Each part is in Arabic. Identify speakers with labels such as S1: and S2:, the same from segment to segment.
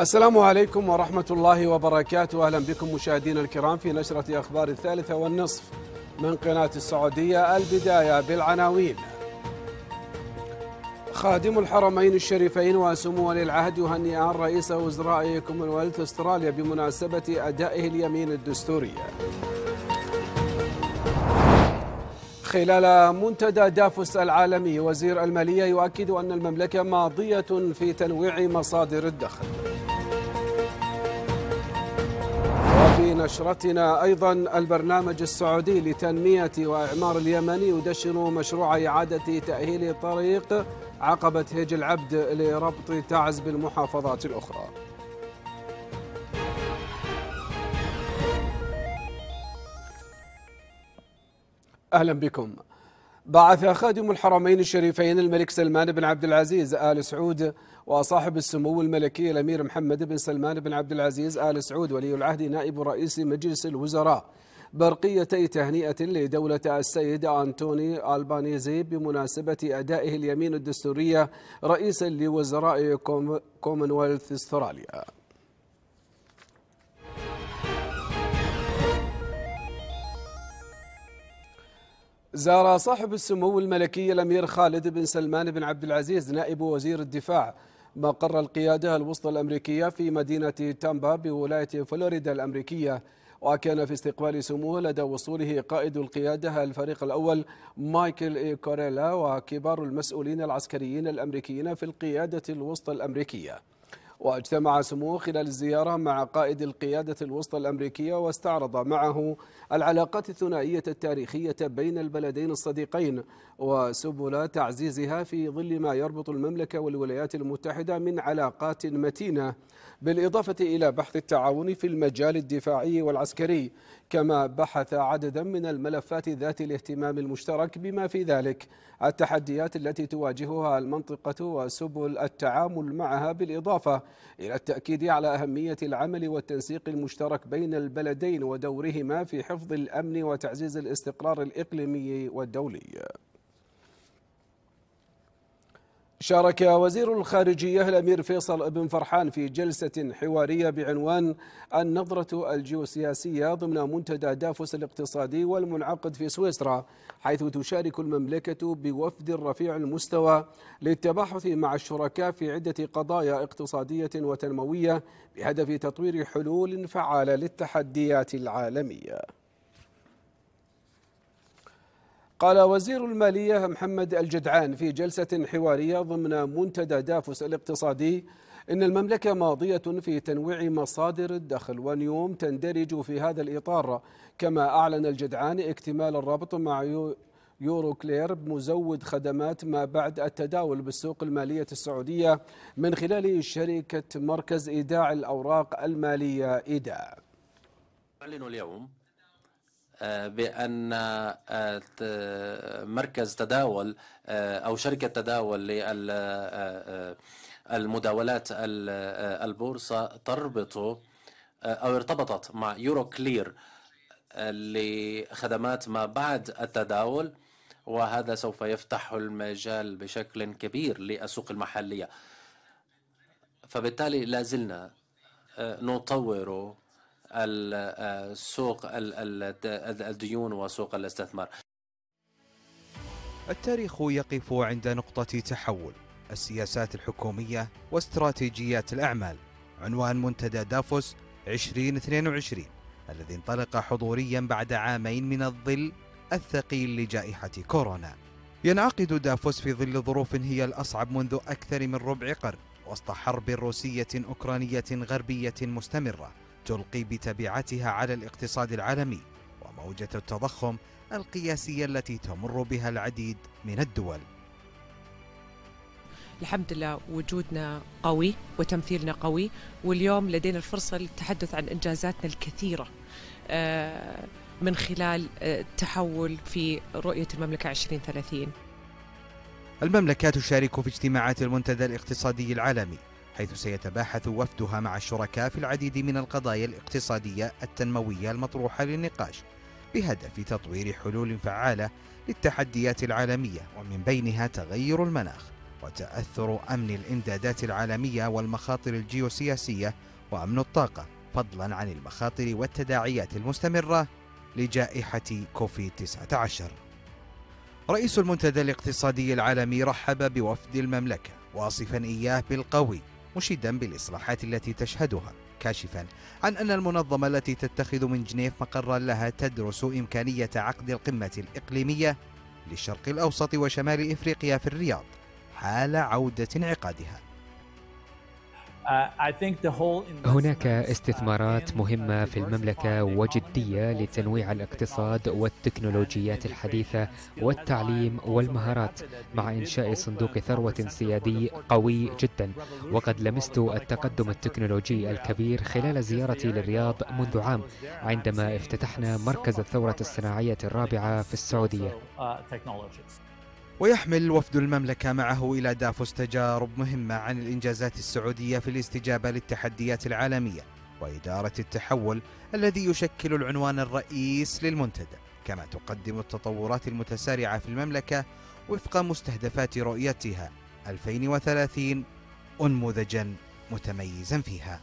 S1: السلام عليكم ورحمة الله وبركاته أهلا بكم مشاهدينا الكرام في نشرة أخبار الثالثة والنصف من قناة السعودية البداية بالعناوين خادم الحرمين الشريفين وسمو ولي العهد يهنئان رئيس وزراء كومنولث استراليا بمناسبة أدائه اليمين الدستورية خلال منتدى دافوس العالمي وزير المالية يؤكد أن المملكة ماضية في تنويع مصادر الدخل نشرتنا أيضا البرنامج السعودي لتنمية وإعمار اليمن يدشن مشروع إعادة تأهيل طريق عقبة هيج العبد لربط تعز بالمحافظات الأخرى أهلا بكم بعث خادم الحرمين الشريفين الملك سلمان بن عبد العزيز آل سعود وصاحب السمو الملكي الأمير محمد بن سلمان بن عبد العزيز آل سعود ولي العهد نائب رئيس مجلس الوزراء برقيتي تهنئة لدولة السيد أنتوني ألبانيزي بمناسبة أدائه اليمين الدستورية رئيسا لوزراء كومنولث استراليا زار صاحب السمو الملكي الامير خالد بن سلمان بن عبد العزيز نائب وزير الدفاع مقر القيادة الوسطى الأمريكية في مدينة تامبا بولاية فلوريدا الأمريكية وكان في استقبال سموه لدى وصوله قائد القيادة الفريق الأول مايكل كوريلا وكبار المسؤولين العسكريين الأمريكيين في القيادة الوسطى الأمريكية واجتمع سموه خلال الزيارة مع قائد القيادة الوسطى الأمريكية واستعرض معه العلاقات الثنائية التاريخية بين البلدين الصديقين وسبل تعزيزها في ظل ما يربط المملكة والولايات المتحدة من علاقات متينة بالإضافة إلى بحث التعاون في المجال الدفاعي والعسكري كما بحث عددا من الملفات ذات الاهتمام المشترك بما في ذلك التحديات التي تواجهها المنطقة وسبل التعامل معها بالإضافة إلى التأكيد على أهمية العمل والتنسيق المشترك بين البلدين ودورهما في حفظ الأمن وتعزيز الاستقرار الإقليمي والدولي شارك وزير الخارجية الأمير فيصل بن فرحان في جلسة حوارية بعنوان النظرة الجيوسياسية ضمن منتدى دافوس الاقتصادي والمنعقد في سويسرا حيث تشارك المملكة بوفد رفيع المستوى للتباحث مع الشركاء في عدة قضايا اقتصادية وتنموية بهدف تطوير حلول فعالة للتحديات العالمية قال وزير المالية محمد الجدعان في جلسة حوارية ضمن منتدى دافوس الاقتصادي إن المملكة ماضية في تنويع مصادر الدخل ونيوم تندرج في هذا الإطار كما أعلن الجدعان اكتمال الرابط مع يورو كلير مزود خدمات ما بعد التداول بالسوق المالية السعودية من خلال شركة مركز إيداع الأوراق المالية إيداع
S2: أعلن اليوم
S1: بأن آه، مركز تداول آه،
S2: أو شركة تداول للمداولات آه، البورصة تربط أو ارتبطت مع يورو كلير لخدمات ما بعد التداول وهذا سوف يفتح المجال بشكل كبير للسوق المحلية فبالتالي
S3: لازلنا نطور آه، سوق
S1: الديون وسوق الاستثمار
S4: التاريخ يقف عند نقطة تحول السياسات الحكومية واستراتيجيات الأعمال عنوان منتدى دافوس 2022 الذي انطلق حضوريا بعد عامين من الظل الثقيل لجائحة كورونا ينعقد دافوس في ظل ظروف هي الأصعب منذ أكثر من ربع قرن وسط حرب روسية أوكرانية غربية مستمرة تلقي بتبعاتها على الاقتصاد العالمي وموجة التضخم القياسية التي تمر بها العديد من الدول
S5: الحمد لله وجودنا قوي وتمثيلنا قوي واليوم لدينا الفرصة للتحدث عن إنجازاتنا الكثيرة آه، من خلال آه، التحول في رؤية المملكة 2030
S4: المملكة تشارك في اجتماعات المنتدى الاقتصادي العالمي حيث سيتباحث وفدها مع الشركاء في العديد من القضايا الاقتصادية التنموية المطروحة للنقاش بهدف تطوير حلول فعالة للتحديات العالمية ومن بينها تغير المناخ وتأثر أمن الإمدادات العالمية والمخاطر الجيوسياسية وأمن الطاقة فضلا عن المخاطر والتداعيات المستمرة لجائحة كوفيد 19 رئيس المنتدى الاقتصادي العالمي رحب بوفد المملكة واصفا إياه بالقوي مشيدا بالإصلاحات التي تشهدها كاشفا عن أن المنظمة التي تتخذ من جنيف مقرا لها تدرس إمكانية عقد القمة الإقليمية للشرق الأوسط وشمال إفريقيا في الرياض حال عودة انعقادها هناك uh, استثمارات مهمة في المملكة وجدية لتنويع الاقتصاد والتكنولوجيات الحديثة والتعليم والمهارات مع إنشاء صندوق ثروة سيادي قوي جدا وقد لمست التقدم التكنولوجي الكبير خلال زيارتي للرياض منذ عام عندما افتتحنا مركز الثورة الصناعية الرابعة في السعودية uh, ويحمل وفد المملكة معه إلى دافوس تجارب مهمة عن الإنجازات السعودية في الاستجابة للتحديات العالمية وإدارة التحول الذي يشكل العنوان الرئيس للمنتدى كما تقدم التطورات المتسارعة في المملكة وفق مستهدفات رؤيتها 2030 أنموذجا متميزا فيها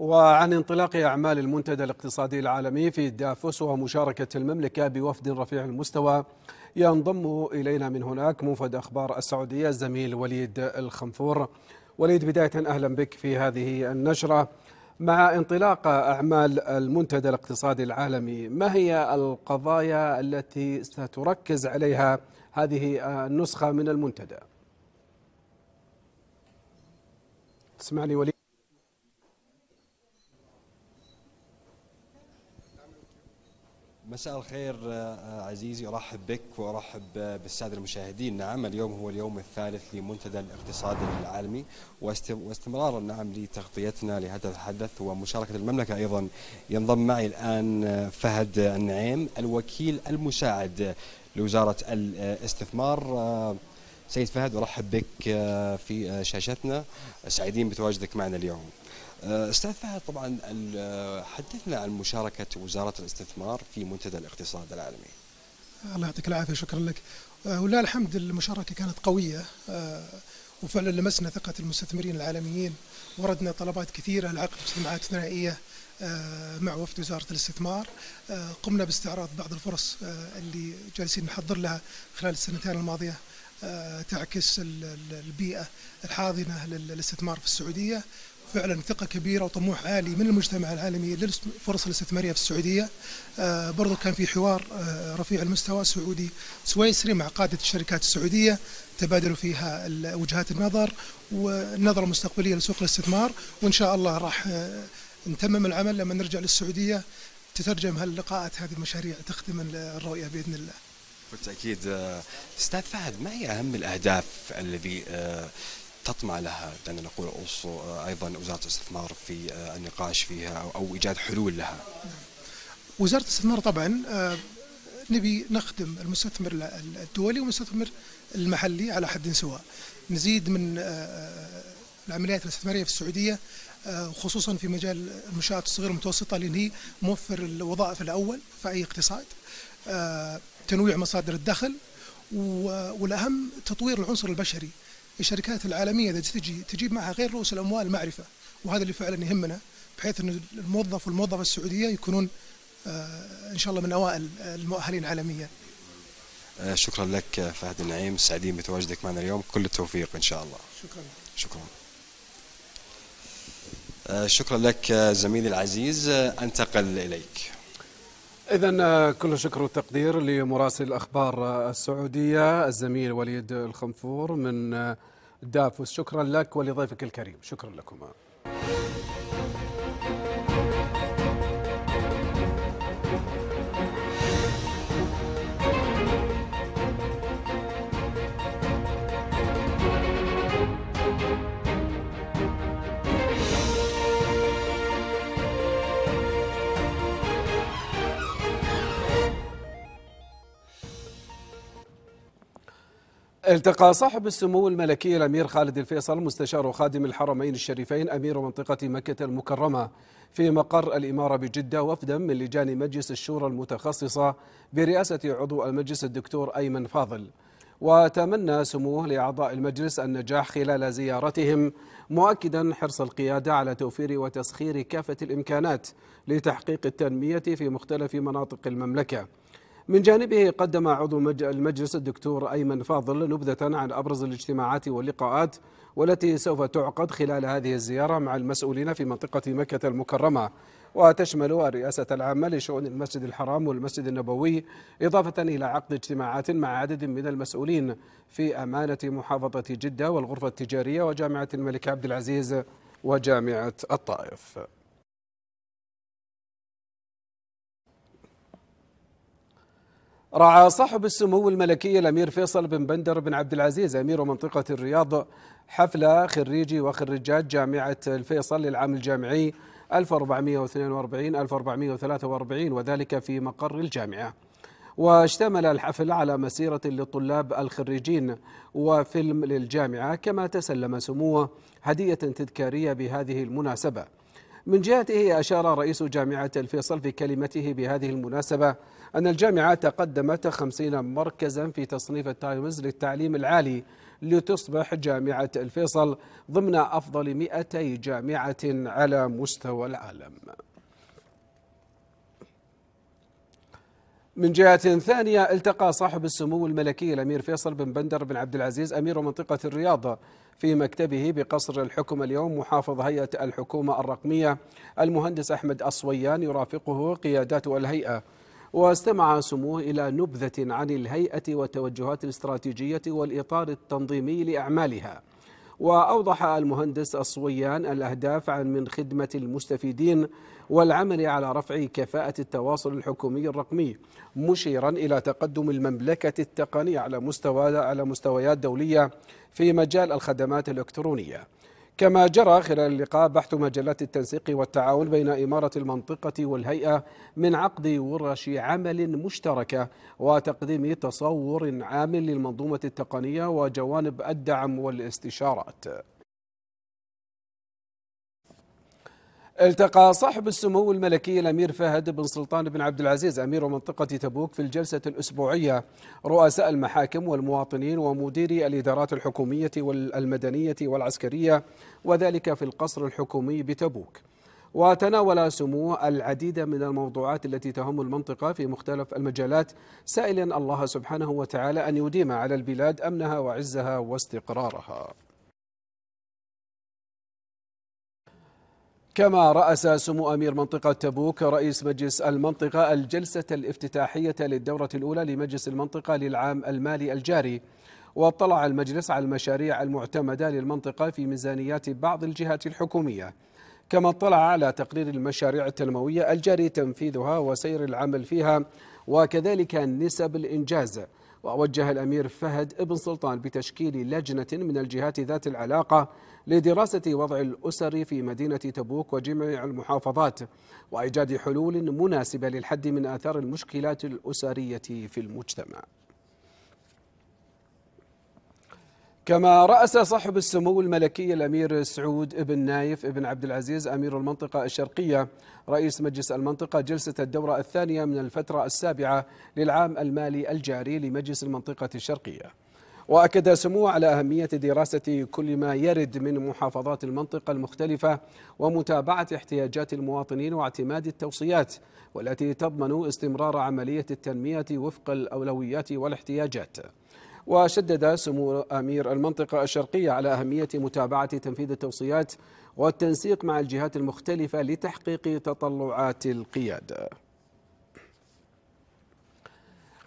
S1: وعن انطلاق أعمال المنتدى الاقتصادي العالمي في دافوس ومشاركة المملكة بوفد رفيع المستوى ينضم إلينا من هناك موفد أخبار السعودية الزميل وليد الخنفور وليد بداية أهلا بك في هذه النشرة مع انطلاق أعمال المنتدى الاقتصادي العالمي ما هي القضايا التي ستركز عليها هذه النسخة من المنتدى تسمعني
S3: وليد مساء الخير آه، آه، عزيزي ارحب بك وارحب بالساده المشاهدين نعم اليوم هو اليوم الثالث لمنتدى الاقتصاد العالمي واستمرارا نعم لتغطيتنا لهذا الحدث ومشاركه المملكه ايضا ينضم معي الان آه، فهد النعيم الوكيل المساعد لوزاره الاستثمار سيد فهد ارحب بك في شاشتنا سعيدين بتواجدك معنا اليوم آه، استاذ فهد طبعا آه، حدثنا عن مشاركه وزاره الاستثمار في منتدى الاقتصاد العالمي.
S2: آه، الله يعطيك العافيه شكرا لك. ولله الحمد المشاركه كانت قويه وفعلا لمسنا ثقه المستثمرين العالميين وردنا طلبات كثيره لعقد اجتماعات ثنائيه مع وفد وزارة الاستثمار قمنا باستعراض بعض الفرص اللي جالسين نحضر لها خلال السنتين الماضية تعكس البيئة الحاضنة للاستثمار في السعودية فعلا ثقه كبيره وطموح عالي من المجتمع العالمي للفرص الاستثماريه في السعوديه آه، برضو كان في حوار آه، رفيع المستوى سعودي سويسري مع قاده الشركات السعوديه تبادلوا فيها وجهات النظر والنظره المستقبليه لسوق الاستثمار وان شاء الله راح آه، نتمم العمل لما نرجع للسعوديه تترجم هاللقاءات هذه المشاريع تخدم الرؤيه باذن الله
S3: بالتاكيد استاذ فهد ما هي اهم الاهداف الذي تطمع لها دعنا نقول آه، ايضا وزاره الاستثمار في آه، النقاش فيها او ايجاد حلول لها.
S2: وزاره الاستثمار طبعا آه، نبي نخدم المستثمر الدولي والمستثمر المحلي على حد سواء. نزيد من العمليات الاستثماريه في السعوديه خصوصا في مجال المنشات الصغيره والمتوسطه لان هي موفر الوظائف الاول في اي اقتصاد. تنويع مصادر الدخل والاهم تطوير العنصر البشري. الشركات العالميه اذا تجي تجيب معها غير رؤوس الاموال المعرفه وهذا اللي فعلا يهمنا بحيث ان الموظف والموظفه السعوديه يكونون آه، ان شاء الله من اوائل المؤهلين عالميا.
S3: آه، شكرا لك آه، فهد النعيم سعيدين بتواجدك معنا اليوم كل التوفيق ان شاء الله. شكرا. شكرا. شكرا لك زميلي العزيز انتقل اليك.
S1: إذا آه، كل الشكر والتقدير لمراسل الأخبار آه، السعودية الزميل وليد الخنفور من آه، دافوس شكرا لك ولضيفك الكريم شكرا لكما التقى صاحب السمو الملكي الامير خالد الفيصل مستشار خادم الحرمين الشريفين امير منطقه مكه المكرمه في مقر الاماره بجده وفدا من لجان مجلس الشورى المتخصصه برئاسه عضو المجلس الدكتور ايمن فاضل وتمنى سموه لاعضاء المجلس النجاح خلال زيارتهم مؤكدا حرص القياده على توفير وتسخير كافه الامكانات لتحقيق التنميه في مختلف مناطق المملكه من جانبه قدم عضو المجلس الدكتور أيمن فاضل نبذة عن أبرز الاجتماعات واللقاءات والتي سوف تعقد خلال هذه الزيارة مع المسؤولين في منطقة مكة المكرمة وتشمل الرئاسة العامة لشؤون المسجد الحرام والمسجد النبوي إضافة إلى عقد اجتماعات مع عدد من المسؤولين في أمانة محافظة جدة والغرفة التجارية وجامعة الملك عبد العزيز وجامعة الطائف رعى صاحب السمو الملكي الامير فيصل بن بندر بن عبد العزيز امير منطقه الرياض حفل خريجي وخريجات جامعه الفيصل للعام الجامعي 1442 1443 وذلك في مقر الجامعه. واشتمل الحفل على مسيرة للطلاب الخريجين وفيلم للجامعة كما تسلم سموه هدية تذكارية بهذه المناسبة من جهته أشار رئيس جامعة الفيصل في كلمته بهذه المناسبة أن الجامعة قدمت خمسين مركزا في تصنيف التايمز للتعليم العالي لتصبح جامعة الفيصل ضمن أفضل 200 جامعة على مستوى العالم من جهة ثانية التقى صاحب السمو الملكي الأمير فيصل بن بندر بن عبد العزيز أمير منطقة الرياض في مكتبه بقصر الحكم اليوم محافظ هيئة الحكومة الرقمية المهندس أحمد أصويان يرافقه قيادات الهيئة واستمع سموه إلى نبذة عن الهيئة والتوجهات الاستراتيجية والإطار التنظيمي لأعمالها وأوضح المهندس الصويان الأهداف عن من خدمة المستفيدين والعمل على رفع كفاءة التواصل الحكومي الرقمي مشيرا إلى تقدم المملكة التقنية على مستوى على مستويات دولية في مجال الخدمات الإلكترونية كما جرى خلال اللقاء بحث مجالات التنسيق والتعاون بين إمارة المنطقة والهيئة من عقد ورش عمل مشتركة وتقديم تصور عام للمنظومة التقنية وجوانب الدعم والاستشارات التقى صاحب السمو الملكي الامير فهد بن سلطان بن عبد العزيز امير منطقه تبوك في الجلسه الاسبوعيه رؤساء المحاكم والمواطنين ومديري الادارات الحكوميه والمدنيه والعسكريه وذلك في القصر الحكومي بتبوك. وتناول سموه العديد من الموضوعات التي تهم المنطقة في مختلف المجالات سائلا الله سبحانه وتعالى أن يديم على البلاد أمنها وعزها واستقرارها كما رأس سمو أمير منطقة تبوك رئيس مجلس المنطقة الجلسة الافتتاحية للدورة الأولى لمجلس المنطقة للعام المالي الجاري واطلع المجلس على المشاريع المعتمدة للمنطقة في ميزانيات بعض الجهات الحكومية كما اطلع على تقرير المشاريع التنموية الجاري تنفيذها وسير العمل فيها وكذلك نسب الإنجاز ووجه الأمير فهد بن سلطان بتشكيل لجنة من الجهات ذات العلاقة لدراسة وضع الأسر في مدينة تبوك وجميع المحافظات وإيجاد حلول مناسبة للحد من آثار المشكلات الأسرية في المجتمع كما رأس صاحب السمو الملكي الأمير سعود بن نايف بن عبد العزيز أمير المنطقة الشرقية رئيس مجلس المنطقة جلسة الدورة الثانية من الفترة السابعة للعام المالي الجاري لمجلس المنطقة الشرقية وأكد سموه على أهمية دراسة كل ما يرد من محافظات المنطقة المختلفة ومتابعة احتياجات المواطنين واعتماد التوصيات والتي تضمن استمرار عملية التنمية وفق الأولويات والاحتياجات وشدد سمو أمير المنطقة الشرقية على أهمية متابعة تنفيذ التوصيات والتنسيق مع الجهات المختلفة لتحقيق تطلعات القيادة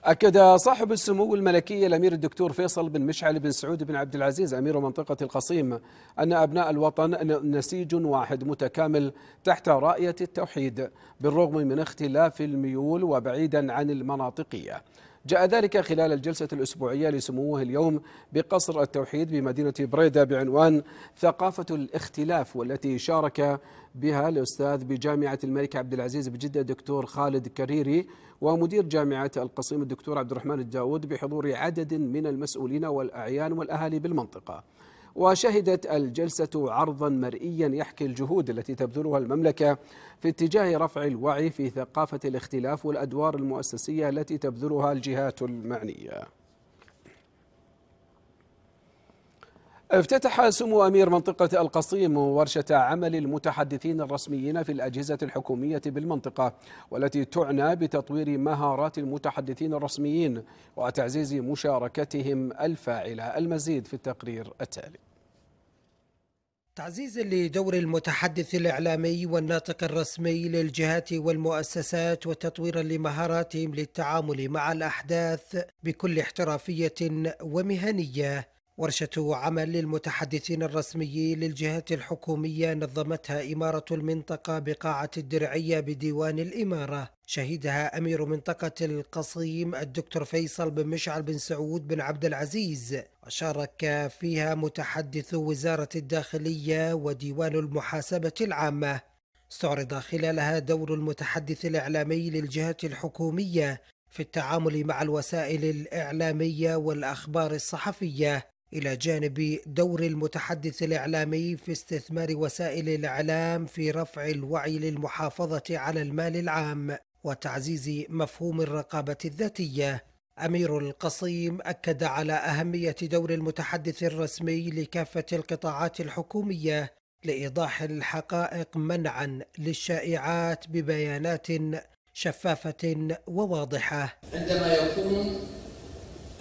S1: أكد صاحب السمو الملكي الأمير الدكتور فيصل بن مشعل بن سعود بن عبد العزيز أمير منطقة القصيم أن أبناء الوطن نسيج واحد متكامل تحت راية التوحيد بالرغم من اختلاف الميول وبعيدا عن المناطقية جاء ذلك خلال الجلسة الأسبوعية لسموه اليوم بقصر التوحيد بمدينة بريدة بعنوان ثقافة الاختلاف والتي شارك بها الأستاذ بجامعة الملك عبد العزيز بجدة دكتور خالد كريري ومدير جامعة القصيم الدكتور عبد الرحمن الداود بحضور عدد من المسؤولين والأعيان والأهالي بالمنطقة وشهدت الجلسة عرضا مرئيا يحكي الجهود التي تبذلها المملكة في اتجاه رفع الوعي في ثقافة الاختلاف والأدوار المؤسسية التي تبذلها الجهات المعنية افتتح سمو أمير منطقة القصيم ورشة عمل المتحدثين الرسميين في الأجهزة الحكومية بالمنطقة والتي تعنى بتطوير مهارات المتحدثين الرسميين وتعزيز مشاركتهم الفاعلة المزيد في التقرير التالي
S5: تعزيزا لدور المتحدث الإعلامي والناطق الرسمي للجهات والمؤسسات وتطويرا لمهاراتهم للتعامل مع الأحداث بكل احترافية ومهنية ورشة عمل للمتحدثين الرسميين للجهات الحكومية نظمتها إمارة المنطقة بقاعة الدرعية بديوان الإمارة شهدها أمير منطقة القصيم الدكتور فيصل بن مشعل بن سعود بن عبد العزيز وشارك فيها متحدث وزارة الداخلية وديوان المحاسبة العامة استعرض خلالها دور المتحدث الإعلامي للجهة الحكومية في التعامل مع الوسائل الإعلامية والأخبار الصحفية إلى جانب دور المتحدث الإعلامي في استثمار وسائل الإعلام في رفع الوعي للمحافظة على المال العام وتعزيز مفهوم الرقابة الذاتية أمير القصيم أكد على أهمية دور المتحدث الرسمي لكافة القطاعات الحكومية لإيضاح الحقائق منعا للشائعات ببيانات شفافة وواضحة
S1: عندما يكون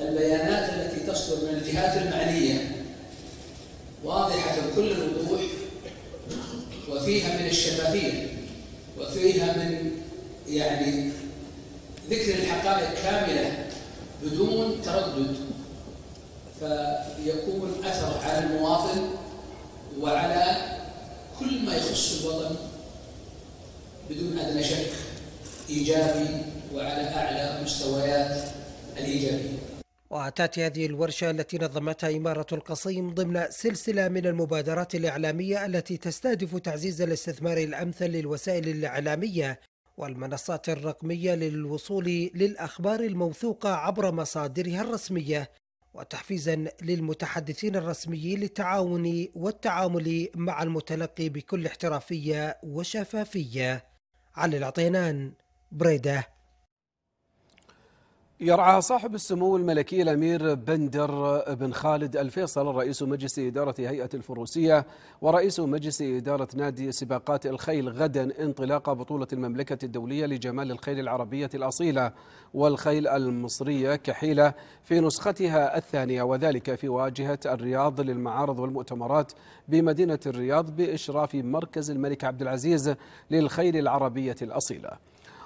S1: البيانات التي تصدر من الجهات المعنية واضحة بكل الوضوح وفيها من الشفافية وفيها من يعني ذكر الحقائق كاملة بدون تردد فيكون أثر على المواطن وعلى كل ما يخص الوطن بدون أدنى شك إيجابي وعلى أعلى مستويات الإيجابية
S5: وأتت هذه الورشة التي نظمتها إمارة القصيم ضمن سلسلة من المبادرات الإعلامية التي تستهدف تعزيز الاستثمار الأمثل للوسائل الإعلامية والمنصات الرقمية للوصول للأخبار الموثوقة عبر مصادرها الرسمية وتحفيزا للمتحدثين الرسميين للتعاون والتعامل مع المتلقي بكل احترافية وشفافية علي العطينان بريده
S1: يرعاها صاحب السمو الملكي الأمير بندر بن خالد الفيصل رئيس مجلس إدارة هيئة الفروسية ورئيس مجلس إدارة نادي سباقات الخيل غدا انطلاق بطولة المملكة الدولية لجمال الخيل العربية الأصيلة والخيل المصرية كحيلة في نسختها الثانية وذلك في واجهة الرياض للمعارض والمؤتمرات بمدينة الرياض بإشراف مركز الملك عبد العزيز للخيل العربية الأصيلة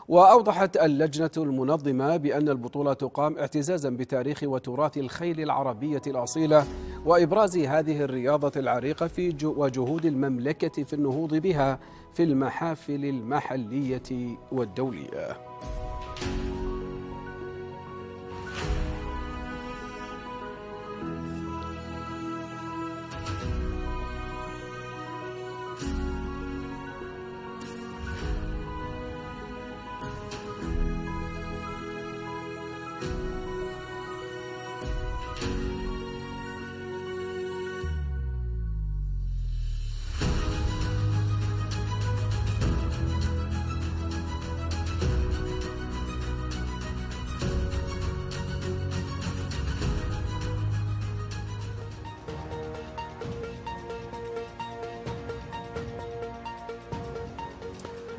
S1: وأوضحت اللجنة المنظمة بأن البطولة تقام اعتزازا بتاريخ وتراث الخيل العربية الأصيلة وإبراز هذه الرياضة العريقة في وجهود المملكة في النهوض بها في المحافل المحلية والدولية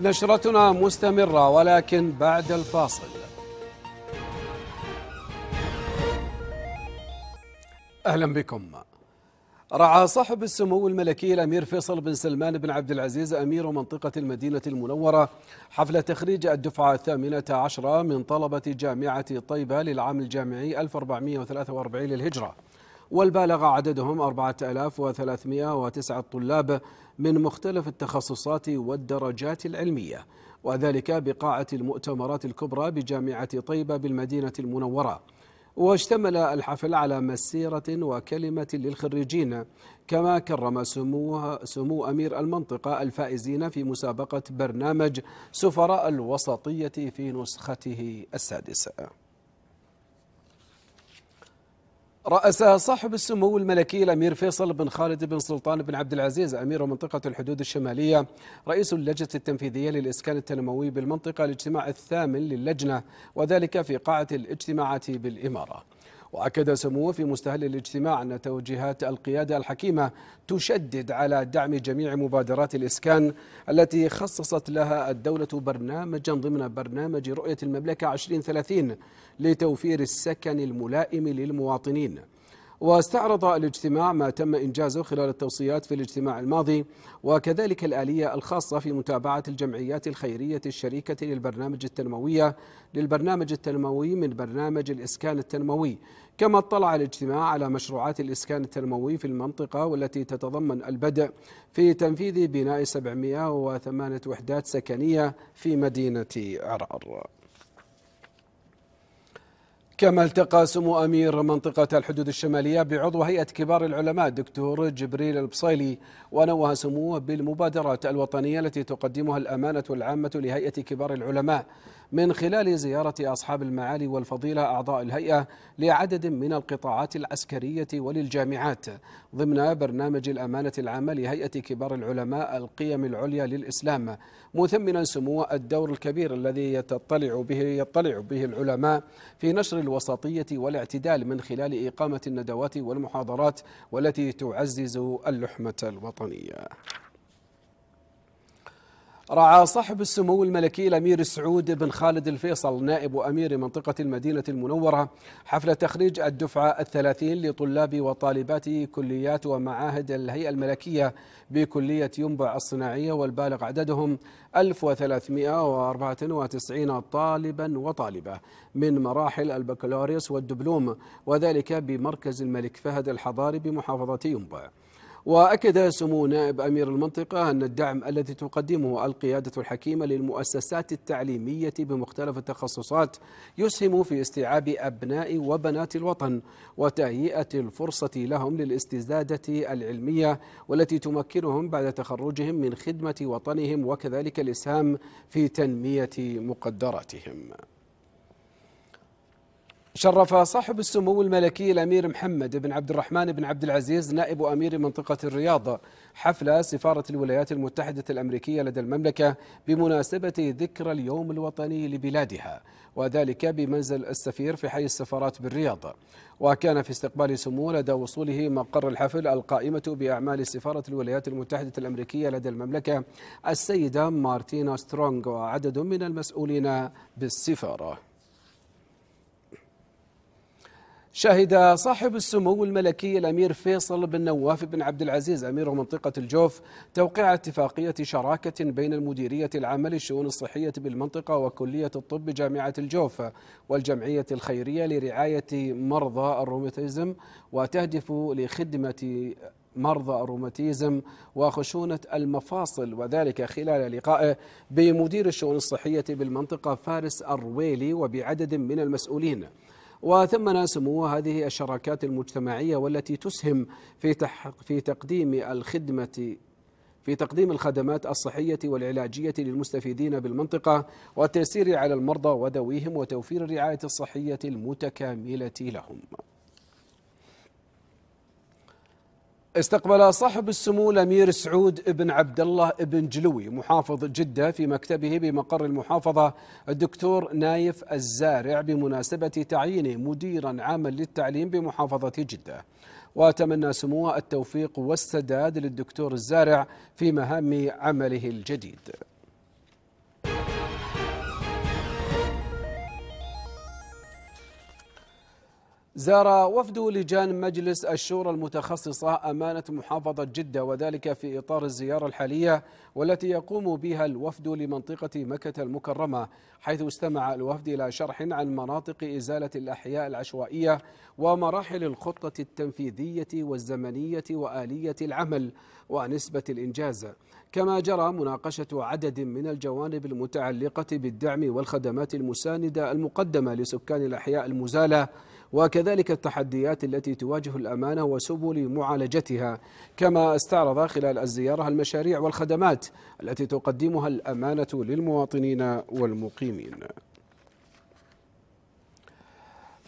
S1: نشرتنا مستمرة ولكن بعد الفاصل أهلا بكم رعى صاحب السمو الملكي الأمير فيصل بن سلمان بن عبد العزيز أمير منطقة المدينة المنورة حفل تخريج الدفعة الثامنة عشرة من طلبة جامعة طيبة للعام الجامعي 1443 للهجرة والبالغ عددهم 4309 طلاب من مختلف التخصصات والدرجات العلمية وذلك بقاعة المؤتمرات الكبرى بجامعة طيبة بالمدينة المنورة واشتمل الحفل على مسيرة وكلمة للخريجين كما كرم سموه سمو أمير المنطقة الفائزين في مسابقة برنامج سفراء الوسطية في نسخته السادسة رأسها صاحب السمو الملكي الأمير فيصل بن خالد بن سلطان بن عبد العزيز أمير منطقة الحدود الشمالية رئيس اللجنة التنفيذية للإسكان التنموي بالمنطقة الاجتماع الثامن للجنة وذلك في قاعة الاجتماعات بالإمارة وأكد سموه في مستهل الاجتماع أن توجيهات القيادة الحكيمة تشدد على دعم جميع مبادرات الإسكان التي خصصت لها الدولة برنامجا ضمن برنامج رؤية المملكة 2030 لتوفير السكن الملائم للمواطنين واستعرض الاجتماع ما تم إنجازه خلال التوصيات في الاجتماع الماضي وكذلك الآلية الخاصة في متابعة الجمعيات الخيرية الشريكة للبرنامج التنموية للبرنامج التنموي من برنامج الإسكان التنموي كما اطلع الاجتماع على مشروعات الإسكان التنموي في المنطقة والتي تتضمن البدء في تنفيذ بناء 708 وحدات سكنية في مدينة عرار كما التقى سمو أمير منطقة الحدود الشمالية بعضو هيئة كبار العلماء الدكتور جبريل البصيلي ونوه سموه بالمبادرات الوطنية التي تقدمها الأمانة العامة لهيئة كبار العلماء من خلال زيارة أصحاب المعالي والفضيلة أعضاء الهيئة لعدد من القطاعات العسكرية وللجامعات ضمن برنامج الأمانة العامة لهيئة كبار العلماء القيم العليا للإسلام مثمنا سمو الدور الكبير الذي يتطلع به يطلع به العلماء في نشر الوسطية والاعتدال من خلال إقامة الندوات والمحاضرات والتي تعزز اللحمة الوطنية رعى صاحب السمو الملكي الأمير سعود بن خالد الفيصل نائب أمير منطقة المدينة المنورة حفل تخريج الدفعة الثلاثين لطلاب وطالبات كليات ومعاهد الهيئة الملكية بكلية ينبع الصناعية والبالغ عددهم 1394 طالبا وطالبة من مراحل البكالوريوس والدبلوم وذلك بمركز الملك فهد الحضاري بمحافظة ينبع وأكد سمو نائب أمير المنطقة أن الدعم الذي تقدمه القيادة الحكيمة للمؤسسات التعليمية بمختلف التخصصات يسهم في استيعاب أبناء وبنات الوطن وتهيئة الفرصة لهم للاستزادة العلمية والتي تمكنهم بعد تخرجهم من خدمة وطنهم وكذلك الإسهام في تنمية مقدراتهم شرف صاحب السمو الملكي الامير محمد بن عبد الرحمن بن عبد العزيز نائب امير منطقه الرياض حفل سفاره الولايات المتحده الامريكيه لدى المملكه بمناسبه ذكرى اليوم الوطني لبلادها وذلك بمنزل السفير في حي السفارات بالرياض وكان في استقبال سمو لدى وصوله مقر الحفل القائمه باعمال سفاره الولايات المتحده الامريكيه لدى المملكه السيده مارتينا سترونغ وعدد من المسؤولين بالسفاره شهد صاحب السمو الملكي الامير فيصل بن نواف بن عبد العزيز امير منطقه الجوف توقيع اتفاقيه شراكه بين المديريه العامه للشؤون الصحيه بالمنطقه وكليه الطب جامعه الجوف والجمعيه الخيريه لرعايه مرضى الروماتيزم وتهدف لخدمه مرضى الروماتيزم وخشونة المفاصل وذلك خلال لقائه بمدير الشؤون الصحية بالمنطقة فارس الرويلي وبعدد من المسؤولين وثمن سمو هذه الشراكات المجتمعية والتي تسهم في, في تقديم الخدمة في تقديم الخدمات الصحية والعلاجية للمستفيدين بالمنطقة والتيسير على المرضى وذويهم وتوفير الرعاية الصحية المتكاملة لهم استقبل صاحب السمو الامير سعود بن عبد الله بن جلوي محافظ جده في مكتبه بمقر المحافظه الدكتور نايف الزارع بمناسبه تعيينه مديرا عاما للتعليم بمحافظه جده. وتمنى سموه التوفيق والسداد للدكتور الزارع في مهام عمله الجديد. زار وفد لجان مجلس الشورى المتخصصة أمانة محافظة جدة وذلك في إطار الزيارة الحالية والتي يقوم بها الوفد لمنطقة مكة المكرمة حيث استمع الوفد إلى شرح عن مناطق إزالة الأحياء العشوائية ومراحل الخطة التنفيذية والزمنية وآلية العمل ونسبة الإنجاز كما جرى مناقشة عدد من الجوانب المتعلقة بالدعم والخدمات المساندة المقدمة لسكان الأحياء المزالة وكذلك التحديات التي تواجه الأمانة وسبل معالجتها كما استعرض خلال الزيارة المشاريع والخدمات التي تقدمها الأمانة للمواطنين والمقيمين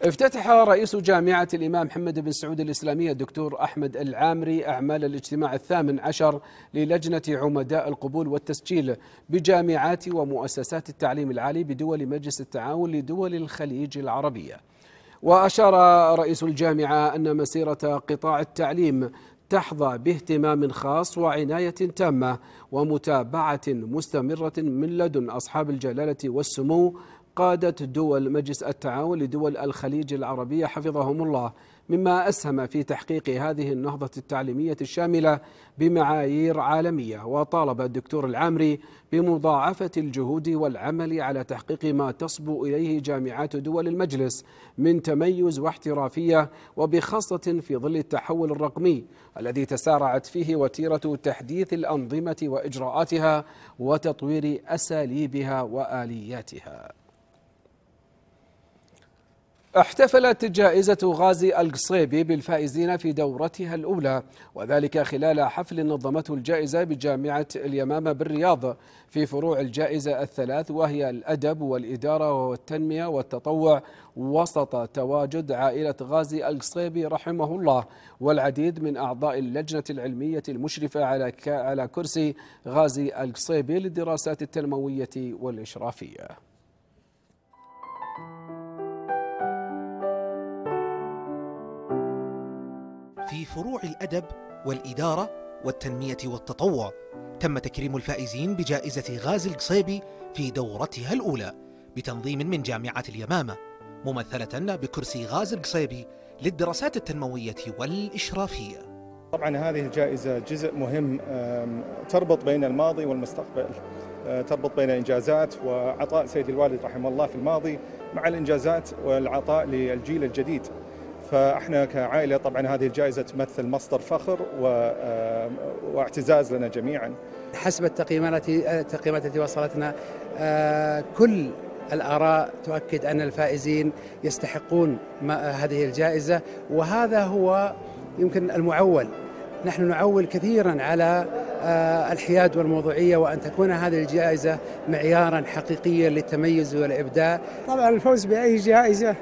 S1: افتتح رئيس جامعة الإمام محمد بن سعود الإسلامية الدكتور أحمد العامري أعمال الاجتماع الثامن عشر للجنة عمداء القبول والتسجيل بجامعات ومؤسسات التعليم العالي بدول مجلس التعاون لدول الخليج العربية وأشار رئيس الجامعة أن مسيرة قطاع التعليم تحظى باهتمام خاص وعناية تامة ومتابعة مستمرة من لدن أصحاب الجلالة والسمو قادة دول مجلس التعاون لدول الخليج العربية حفظهم الله مما أسهم في تحقيق هذه النهضة التعليمية الشاملة بمعايير عالمية وطالب الدكتور العامري بمضاعفة الجهود والعمل على تحقيق ما تصبو إليه جامعات دول المجلس من تميز واحترافية وبخاصة في ظل التحول الرقمي الذي تسارعت فيه وتيرة تحديث الأنظمة وإجراءاتها وتطوير أساليبها وآلياتها احتفلت جائزة غازي القصيبي بالفائزين في دورتها الأولى وذلك خلال حفل نظمته الجائزة بجامعة اليمامة بالرياض في فروع الجائزة الثلاث وهي الأدب والإدارة والتنمية والتطوع وسط تواجد عائلة غازي القصيبي رحمه الله والعديد من أعضاء اللجنة العلمية المشرفة على على كرسي غازي القصيبي للدراسات التنموية والإشرافية
S4: في فروع الأدب والإدارة والتنمية والتطوع تم تكريم الفائزين بجائزة غازي القصيبي في دورتها الأولى بتنظيم من جامعة اليمامة ممثلة بكرسي غازي القصيبي للدراسات التنموية والإشرافية طبعا هذه الجائزة جزء مهم تربط بين الماضي والمستقبل آه، تربط بين إنجازات وعطاء سيد الوالد رحمه الله في الماضي مع الإنجازات والعطاء للجيل الجديد فاحنا كعائله طبعا هذه الجائزه تمثل مصدر فخر و آه، واعتزاز لنا جميعا. حسب التقييمات التقييمات التي وصلتنا آه،
S1: كل الآراء تؤكد أن الفائزين يستحقون هذه الجائزة وهذا هو يمكن المعول نحن نعول كثيرا على آه، الحياد والموضوعية وأن تكون هذه الجائزة معيارا حقيقيا
S2: للتميز
S1: والإبداع
S2: طبعا الفوز بأي جائزة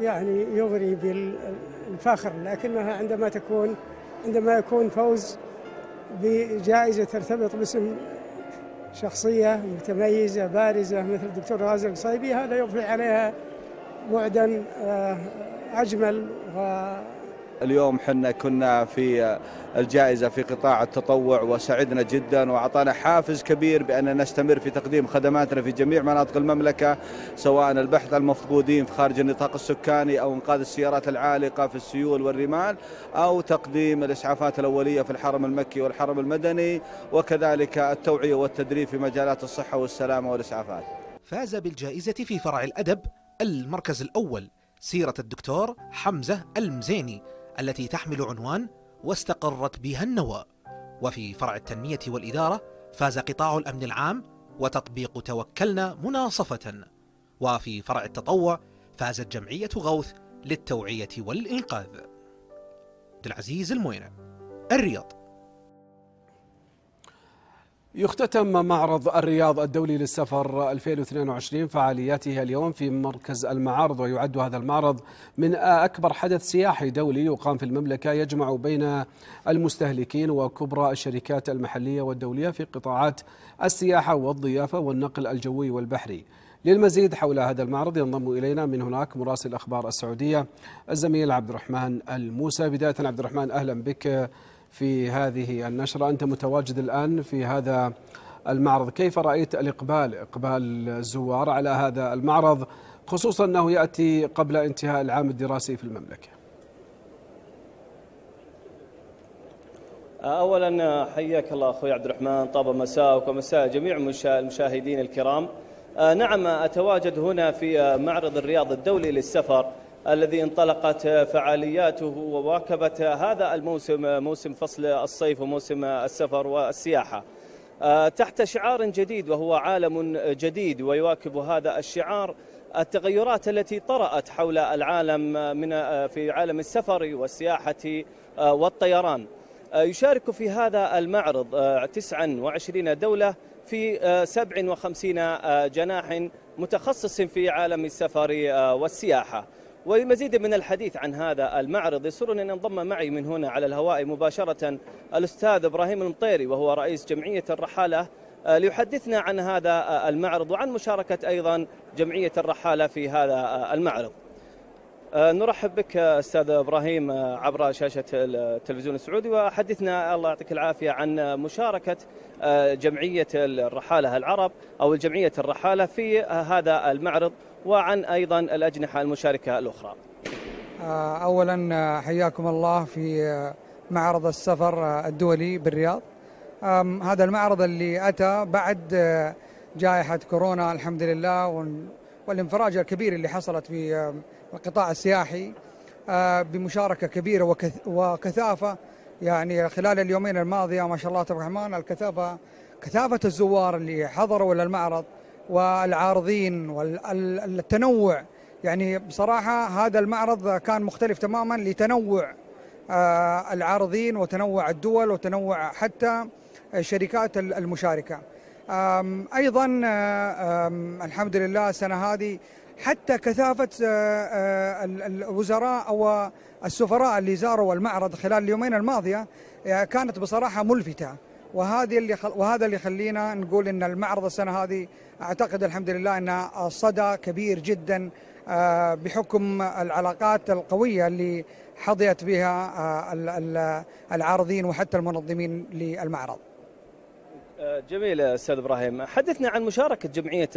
S2: يعني يغري بالفخر لكنها عندما تكون عندما يكون فوز بجائزة ترتبط باسم شخصية متميزة بارزة مثل الدكتور غازي القصيبي هذا يضفي عليها بعدا آه، أجمل و
S4: اليوم حنا كنا في الجائزة في قطاع التطوع وسعدنا جدا وأعطانا حافز كبير بأن نستمر في تقديم خدماتنا في جميع مناطق المملكة سواء البحث عن المفقودين في خارج النطاق السكاني أو إنقاذ السيارات العالقة في السيول والرمال أو تقديم الإسعافات الأولية في الحرم المكي والحرم المدني وكذلك التوعية والتدريب في مجالات الصحة والسلامة والإسعافات فاز بالجائزة في فرع الأدب المركز الأول سيرة الدكتور حمزة المزيني التي تحمل عنوان واستقرت بها النوى وفي فرع التنمية والإدارة فاز قطاع الأمن العام وتطبيق توكلنا مناصفة وفي فرع التطوع فازت جمعية غوث
S1: للتوعية والإنقاذ عبد العزيز الموينة الرياض يختتم معرض الرياض الدولي للسفر 2022 فعالياته اليوم في مركز المعارض ويعد هذا المعرض من أكبر حدث سياحي دولي يقام في المملكة يجمع بين المستهلكين وكبرى الشركات المحلية والدولية في قطاعات السياحة والضيافة والنقل الجوي والبحري للمزيد حول هذا المعرض ينضم إلينا من هناك مراسل أخبار السعودية الزميل عبد الرحمن الموسى بداية عبد الرحمن أهلا بك في هذه النشرة أنت متواجد الآن في هذا المعرض كيف رأيت الإقبال إقبال الزوار على هذا المعرض خصوصا أنه يأتي قبل انتهاء العام الدراسي في المملكة
S6: اولا حياك الله اخوي عبد الرحمن طاب مساءك ومساء جميع المشاهدين الكرام آه، نعم اتواجد هنا في آه، معرض الرياض الدولي للسفر الذي انطلقت فعالياته وواكبت هذا الموسم موسم فصل الصيف وموسم السفر والسياحة آه، تحت شعار جديد وهو عالم جديد ويواكب هذا الشعار التغيرات التي طرأت حول العالم من آه، في عالم السفر والسياحة آه، والطيران يشارك في هذا المعرض 29 دولة في 57 جناح متخصص في عالم السفر والسياحة ولمزيد من الحديث عن هذا المعرض يسرني أن انضم معي من هنا على الهواء مباشرة الأستاذ إبراهيم المطيري وهو رئيس جمعية الرحالة آه، ليحدثنا عن هذا آه، المعرض وعن مشاركة أيضا جمعية الرحالة في هذا آه، المعرض نرحب بك استاذ ابراهيم عبر شاشه التلفزيون السعودي وحدثنا الله يعطيك العافيه عن مشاركه جمعيه الرحاله العرب او جمعيه الرحاله في هذا المعرض وعن أيضا الأجنحة المشاركة الأخرى
S7: آه، أولا آه، حياكم الله في آه، معرض السفر الدولي بالرياض هذا المعرض اللي أتى بعد جائحة كورونا الحمد لله والانفراج الكبير اللي حصلت في القطاع السياحي بمشاركة كبيرة وكثافة يعني خلال اليومين الماضية ما شاء الله تبارك الرحمن الكثافة كثافة الزوار اللي حضروا للمعرض والعارضين والتنوع يعني بصراحة هذا المعرض كان مختلف تماما لتنوع آه، العارضين وتنوع الدول وتنوع حتى الشركات المشاركة أيضا الحمد لله السنة هذه حتى كثافة آه، آه، الوزراء أو السفراء اللي زاروا المعرض خلال اليومين الماضية كانت بصراحة ملفتة وهذه اللي وهذا اللي يخلينا نقول ان المعرض السنه هذه اعتقد الحمد لله ان صدى كبير جدا آه، بحكم العلاقات القويه اللي حظيت بها آه، العارضين وحتى المنظمين للمعرض.
S6: آه، جميل استاذ ابراهيم، حدثنا عن مشاركه جمعيه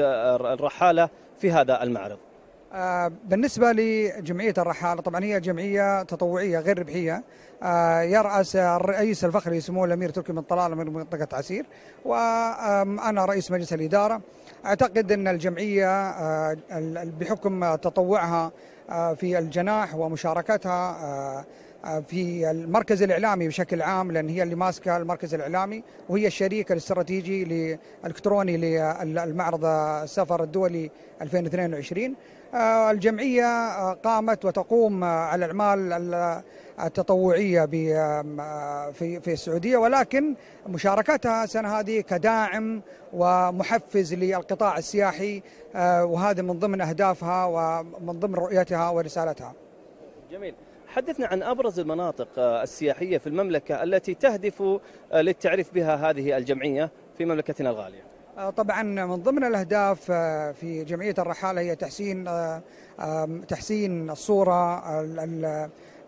S6: الرحاله في هذا المعرض.
S7: بالنسبة لجمعية الرحالة طبعا هي جمعية تطوعية غير ربحية يرأس الرئيس الفخري سمو الأمير تركي بن طلال من منطقة عسير وأنا رئيس مجلس الإدارة أعتقد أن الجمعية آه، بحكم تطوعها آه، في الجناح ومشاركتها آه، آه، في المركز الإعلامي بشكل عام لأن هي اللي ماسكة المركز الإعلامي وهي الشريك الاستراتيجي الإلكتروني للمعرض السفر الدولي 2022 آه، الجمعية آه، قامت وتقوم على الأعمال التطوعية في في السعودية ولكن مشاركتها السنة هذه كداعم ومحفز للقطاع السياحي وهذا من ضمن أهدافها ومن ضمن رؤيتها ورسالتها
S6: جميل حدثنا عن أبرز المناطق آه، السياحية في المملكة التي تهدف آه، للتعريف بها هذه الجمعية في مملكتنا الغالية
S7: آه، طبعا من ضمن الاهداف في جمعيه الرحاله هي تحسين تحسين الصوره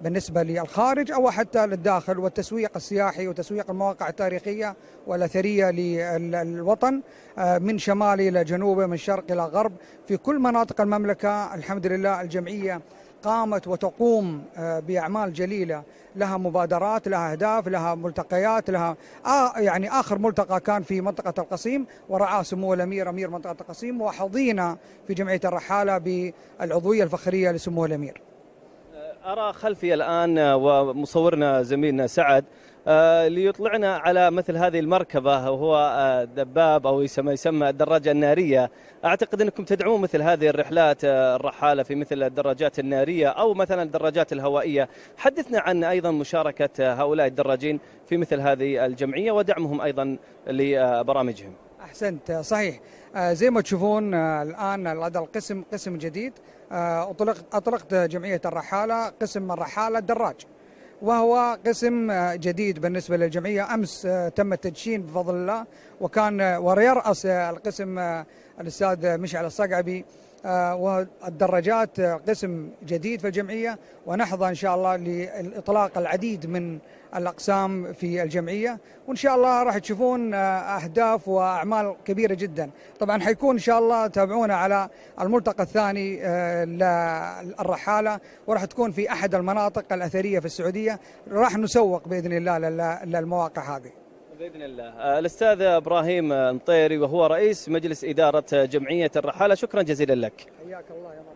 S7: بالنسبه للخارج او حتى للداخل والتسويق السياحي وتسويق المواقع التاريخيه والاثريه للوطن من شمال الى جنوبه من شرق الى غرب في كل مناطق المملكه الحمد لله الجمعيه قامت وتقوم آه، باعمال جليله لها مبادرات لها اهداف لها ملتقيات لها يعني اخر ملتقى كان في منطقه القصيم ورعاه سمو الامير امير منطقه القصيم وحظينا في جمعيه الرحاله بالعضويه الفخريه لسمو الامير.
S6: آه، ارى خلفي الان آه، ومصورنا زميلنا سعد آه، ليطلعنا على مثل هذه المركبة وهو آه، دباب أو يسمى, يسمى الدراجة النارية أعتقد أنكم تدعمون مثل هذه الرحلات آه، الرحالة في مثل الدراجات النارية أو مثلا الدراجات الهوائية حدثنا عن أيضا مشاركة هؤلاء الدراجين في مثل هذه الجمعية ودعمهم أيضا لبرامجهم
S7: أحسنت صحيح زي ما تشوفون الآن هذا القسم قسم جديد أطلقت أطلقت جمعية الرحالة قسم الرحالة الدراج وهو قسم آه، جديد بالنسبة للجمعية أمس آه، تم التدشين بفضل الله وكان آه، ويرأس القسم الأستاذ مشعل الصقعبي آه، والدراجات آه، قسم جديد في الجمعية ونحظى إن شاء الله لإطلاق العديد من الأقسام في الجمعية وإن شاء الله راح تشوفون آه، أهداف وأعمال كبيرة جدا طبعا حيكون إن شاء الله تابعونا على الملتقى الثاني للرحالة وراح تكون في أحد المناطق الأثرية في السعودية راح نسوق بإذن الله للمواقع
S6: هذه باذن الله آه، الاستاذ ابراهيم المطيري وهو رئيس مجلس اداره جمعيه الرحاله شكرا جزيلا لك
S7: حياك الله يا مرحبا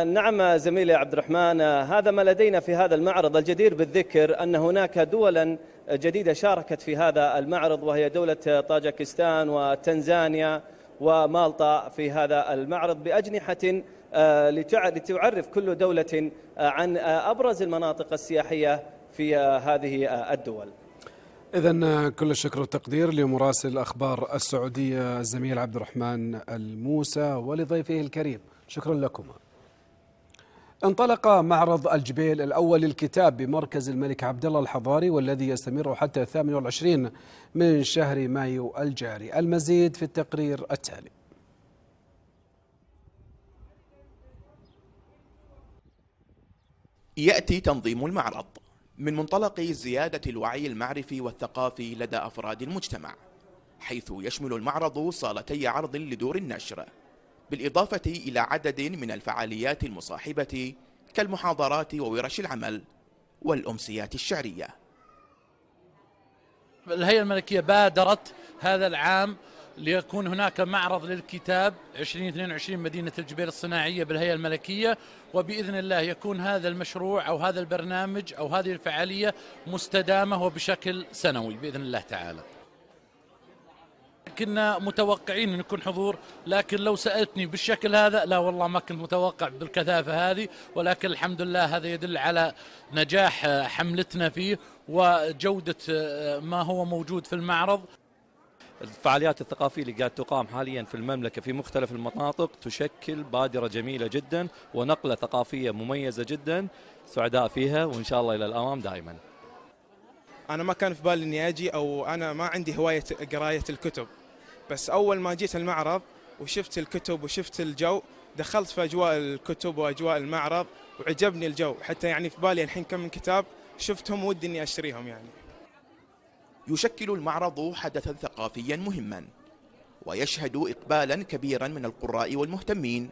S6: آه، نعم زميلي عبد الرحمن آه، هذا ما لدينا في هذا المعرض الجدير بالذكر ان هناك دولا جديده شاركت في هذا المعرض وهي دوله طاجكستان وتنزانيا ومالطا في هذا المعرض باجنحه لتعرف كل دوله عن ابرز المناطق السياحيه في هذه الدول
S1: إذا كل الشكر والتقدير لمراسل أخبار السعودية الزميل عبد الرحمن الموسى ولضيفه الكريم شكرا لكم انطلق معرض الجبيل الأول للكتاب بمركز الملك عبد الله الحضاري والذي يستمر حتى 28 من شهر مايو الجاري المزيد في التقرير التالي
S8: يأتي تنظيم المعرض من منطلق زيادة الوعي المعرفي والثقافي لدى أفراد المجتمع حيث يشمل المعرض صالتي عرض لدور النشر بالإضافة إلى عدد من الفعاليات المصاحبة كالمحاضرات وورش العمل والأمسيات الشعرية
S1: الهيئة الملكية بادرت هذا العام ليكون هناك معرض للكتاب 2022 مدينة الجبيل الصناعية بالهيئة الملكية وبإذن الله يكون هذا المشروع أو هذا البرنامج أو هذه الفعالية مستدامة وبشكل سنوي بإذن الله تعالى كنا متوقعين ان يكون حضور لكن لو سالتني بالشكل هذا لا والله ما كنت متوقع بالكثافه هذه ولكن الحمد لله هذا يدل على نجاح حملتنا
S6: فيه وجوده آه، ما هو موجود في المعرض الفعاليات الثقافية اللي قاعد تقام حاليا في المملكة في مختلف المناطق تشكل بادرة جميلة جدا ونقلة ثقافية مميزة جدا سعداء فيها وإن شاء الله إلى الأمام دائما أنا ما كان في بالي إني أجي أو أنا ما عندي هواية قراية الكتب
S8: بس أول ما جيت المعرض وشفت الكتب وشفت الجو دخلت في أجواء الكتب وأجواء المعرض وعجبني الجو حتى يعني في بالي الحين كم من كتاب شفتهم ودي إني أشتريهم يعني يشكل المعرض حدثا ثقافيا مهما ويشهد إقبالا كبيرا من القراء والمهتمين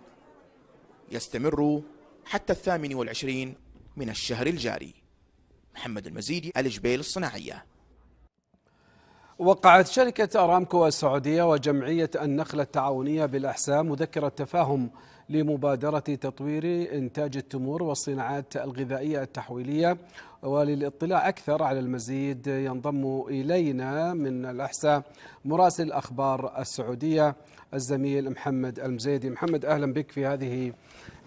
S8: يستمر حتى الثامن والعشرين من الشهر الجاري محمد المزيدي الجبيل الصناعية وقعت شركة أرامكو السعودية
S1: وجمعية النخلة التعاونية بالأحساء مذكرة تفاهم لمبادرة تطوير إنتاج التمور والصناعات الغذائية التحويلية وللاطلاع أكثر على المزيد ينضم إلينا من الأحساء مراسل أخبار السعودية الزميل محمد المزيدي محمد أهلا بك في هذه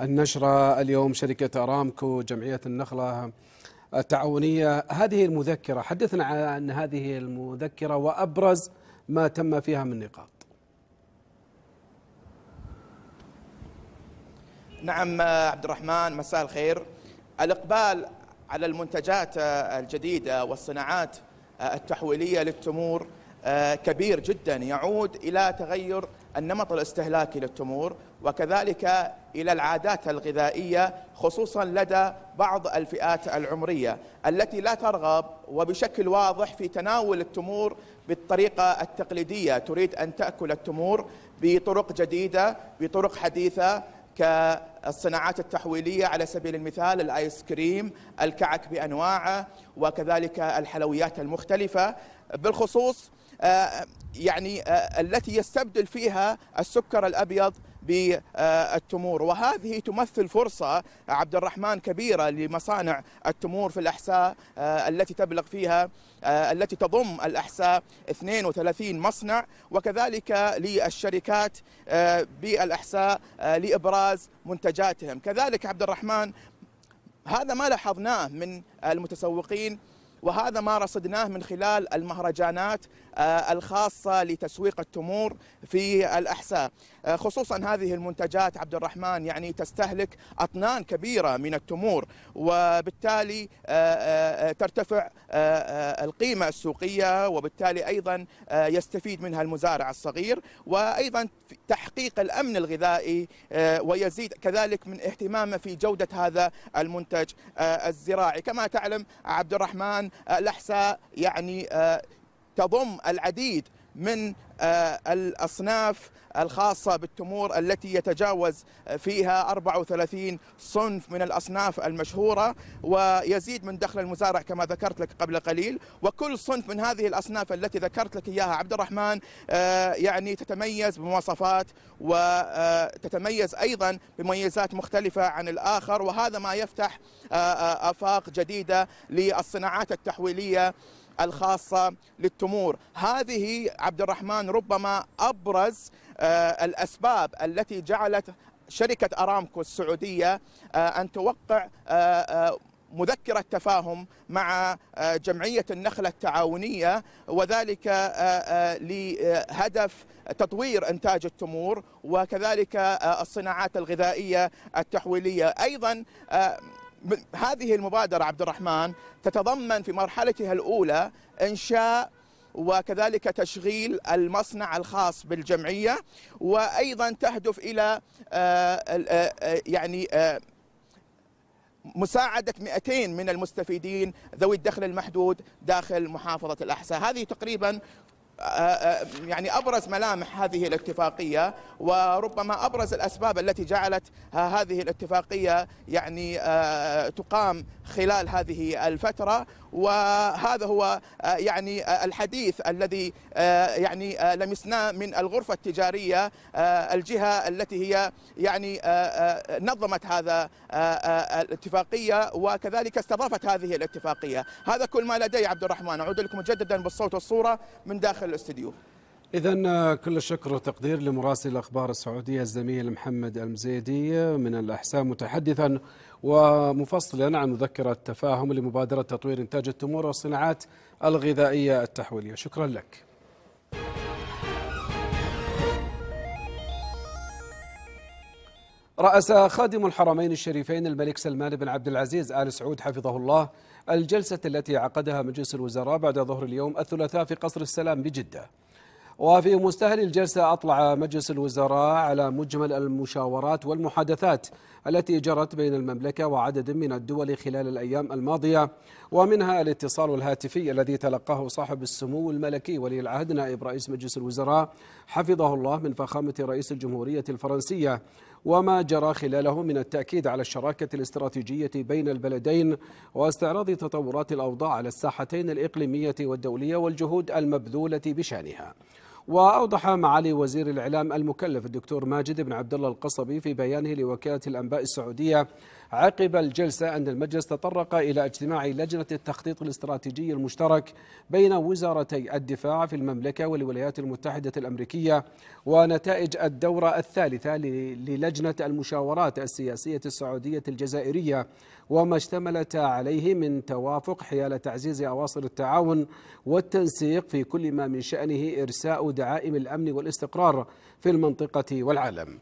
S1: النشرة اليوم شركة أرامكو جمعية النخلة التعاونية هذه المذكرة حدثنا عن هذه المذكرة وأبرز ما تم فيها من نقاط
S8: نعم آه، عبد الرحمن مساء الخير الإقبال على المنتجات آه، الجديدة والصناعات آه، التحويلية للتمور كبير جدا يعود إلى تغير النمط الاستهلاكي للتمور وكذلك إلى العادات الغذائية خصوصا لدى بعض الفئات العمرية التي لا ترغب وبشكل واضح في تناول التمور بالطريقة التقليدية تريد أن تأكل التمور بطرق جديدة بطرق حديثة كالصناعات التحويلية على سبيل المثال الآيس كريم الكعك بأنواعه وكذلك الحلويات المختلفة بالخصوص آه، يعني آه، التي يستبدل فيها السكر الأبيض بالتمور وهذه تمثل فرصة عبد الرحمن كبيرة لمصانع التمور في الأحساء آه، التي تبلغ فيها آه، التي تضم الأحساء 32 مصنع وكذلك للشركات آه، بالأحساء لإبراز منتجاتهم كذلك عبد الرحمن هذا ما لاحظناه من المتسوقين وهذا ما رصدناه من خلال المهرجانات آه، الخاصة لتسويق التمور في الأحساء آه، خصوصا هذه المنتجات عبد الرحمن يعني تستهلك أطنان كبيرة من التمور وبالتالي آه، ترتفع القيمة السوقية وبالتالي أيضا يستفيد منها المزارع الصغير وأيضا تحقيق الأمن الغذائي ويزيد كذلك من اهتمامه في جودة هذا المنتج الزراعي كما تعلم عبد الرحمن الأحساء يعني تضم العديد من آه، الأصناف الخاصة بالتمور التي يتجاوز آه، فيها 34 صنف من الأصناف المشهورة ويزيد من دخل المزارع كما ذكرت لك قبل قليل وكل صنف من هذه الأصناف التي ذكرت لك إياها عبد الرحمن آه، يعني تتميز بمواصفات وتتميز أيضا بمميزات مختلفة عن الآخر وهذا ما يفتح آفاق جديدة للصناعات التحويلية الخاصة للتمور هذه عبد الرحمن ربما أبرز آه، الأسباب التي جعلت شركة أرامكو السعودية آه، أن توقع آه، مذكرة تفاهم مع جمعية النخلة التعاونية وذلك لهدف تطوير إنتاج التمور وكذلك الصناعات الغذائية التحويلية أيضا هذه المبادرة عبد الرحمن تتضمن في مرحلتها الأولى إنشاء وكذلك تشغيل المصنع الخاص بالجمعية وأيضا تهدف إلى آه، آه، آه، يعني مساعدة 200 من المستفيدين ذوي الدخل المحدود داخل محافظة الأحساء هذه تقريبا يعني ابرز ملامح هذه الاتفاقيه وربما ابرز الاسباب التي جعلت هذه الاتفاقيه يعني تقام خلال هذه الفتره وهذا هو يعني الحديث الذي يعني لمسناه من الغرفه التجاريه الجهه التي هي يعني نظمت هذا الاتفاقيه وكذلك استضافت هذه الاتفاقيه هذا كل ما لدي عبد الرحمن اعود لكم مجددا بالصوت والصوره من داخل الاستديو إذا آه،
S1: كل الشكر والتقدير لمراسل الأخبار السعودية الزميل محمد المزيدي آه، من الأحساء متحدثا ومفصلا عن مذكرة تفاهم لمبادرة تطوير إنتاج التمور والصناعات الغذائية التحويلية شكرا لك رأس خادم الحرمين الشريفين الملك سلمان بن عبد العزيز آل سعود حفظه الله الجلسة التي عقدها مجلس الوزراء بعد ظهر اليوم الثلاثاء في قصر السلام بجدة وفي مستهل الجلسة أطلع مجلس الوزراء على مجمل المشاورات والمحادثات التي جرت بين المملكة وعدد من الدول خلال الأيام الماضية ومنها الاتصال الهاتفي الذي تلقاه صاحب السمو الملكي ولي العهد نائب رئيس مجلس الوزراء حفظه الله من فخامة رئيس الجمهورية الفرنسية وما جرى خلاله من التأكيد على الشراكة الاستراتيجية بين البلدين واستعراض تطورات الأوضاع على الساحتين الإقليمية والدولية والجهود المبذولة بشأنها وأوضح معالي وزير الإعلام المكلف الدكتور ماجد بن عبد الله القصبي في بيانه لوكالة الأنباء السعودية عقب الجلسة أن المجلس تطرق إلى اجتماع لجنة التخطيط الاستراتيجي المشترك بين وزارتي الدفاع في المملكة والولايات المتحدة الأمريكية ونتائج الدورة الثالثة للجنة المشاورات السياسية السعودية الجزائرية وما اشتملت عليه من توافق حيال تعزيز أواصر التعاون والتنسيق في كل ما من شأنه إرساء دعائم الأمن والاستقرار في المنطقة والعالم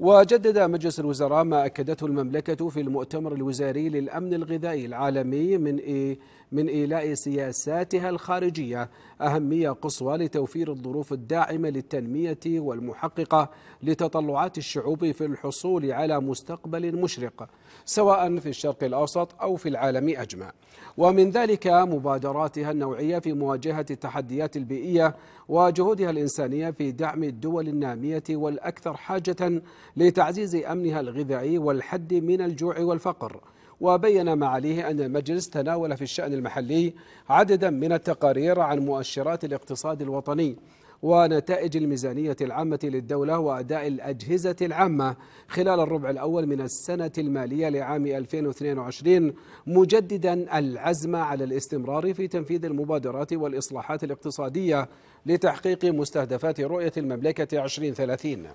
S1: وجدد مجلس الوزراء ما أكدته المملكة في المؤتمر الوزاري للأمن الغذائي العالمي من من إيلاء سياساتها الخارجية أهمية قصوى لتوفير الظروف الداعمة للتنمية والمحققة لتطلعات الشعوب في الحصول على مستقبل مشرق سواء في الشرق الأوسط أو في العالم أجمع ومن ذلك مبادراتها النوعية في مواجهة التحديات البيئية وجهودها الإنسانية في دعم الدول النامية والأكثر حاجة لتعزيز أمنها الغذائي والحد من الجوع والفقر وبين معاليه أن المجلس تناول في الشأن المحلي عددا من التقارير عن مؤشرات الاقتصاد الوطني ونتائج الميزانية العامة للدولة وأداء الأجهزة العامة خلال الربع الأول من السنة المالية لعام 2022 مجددا العزم على الاستمرار في تنفيذ المبادرات والإصلاحات الاقتصادية لتحقيق مستهدفات رؤية المملكة 2030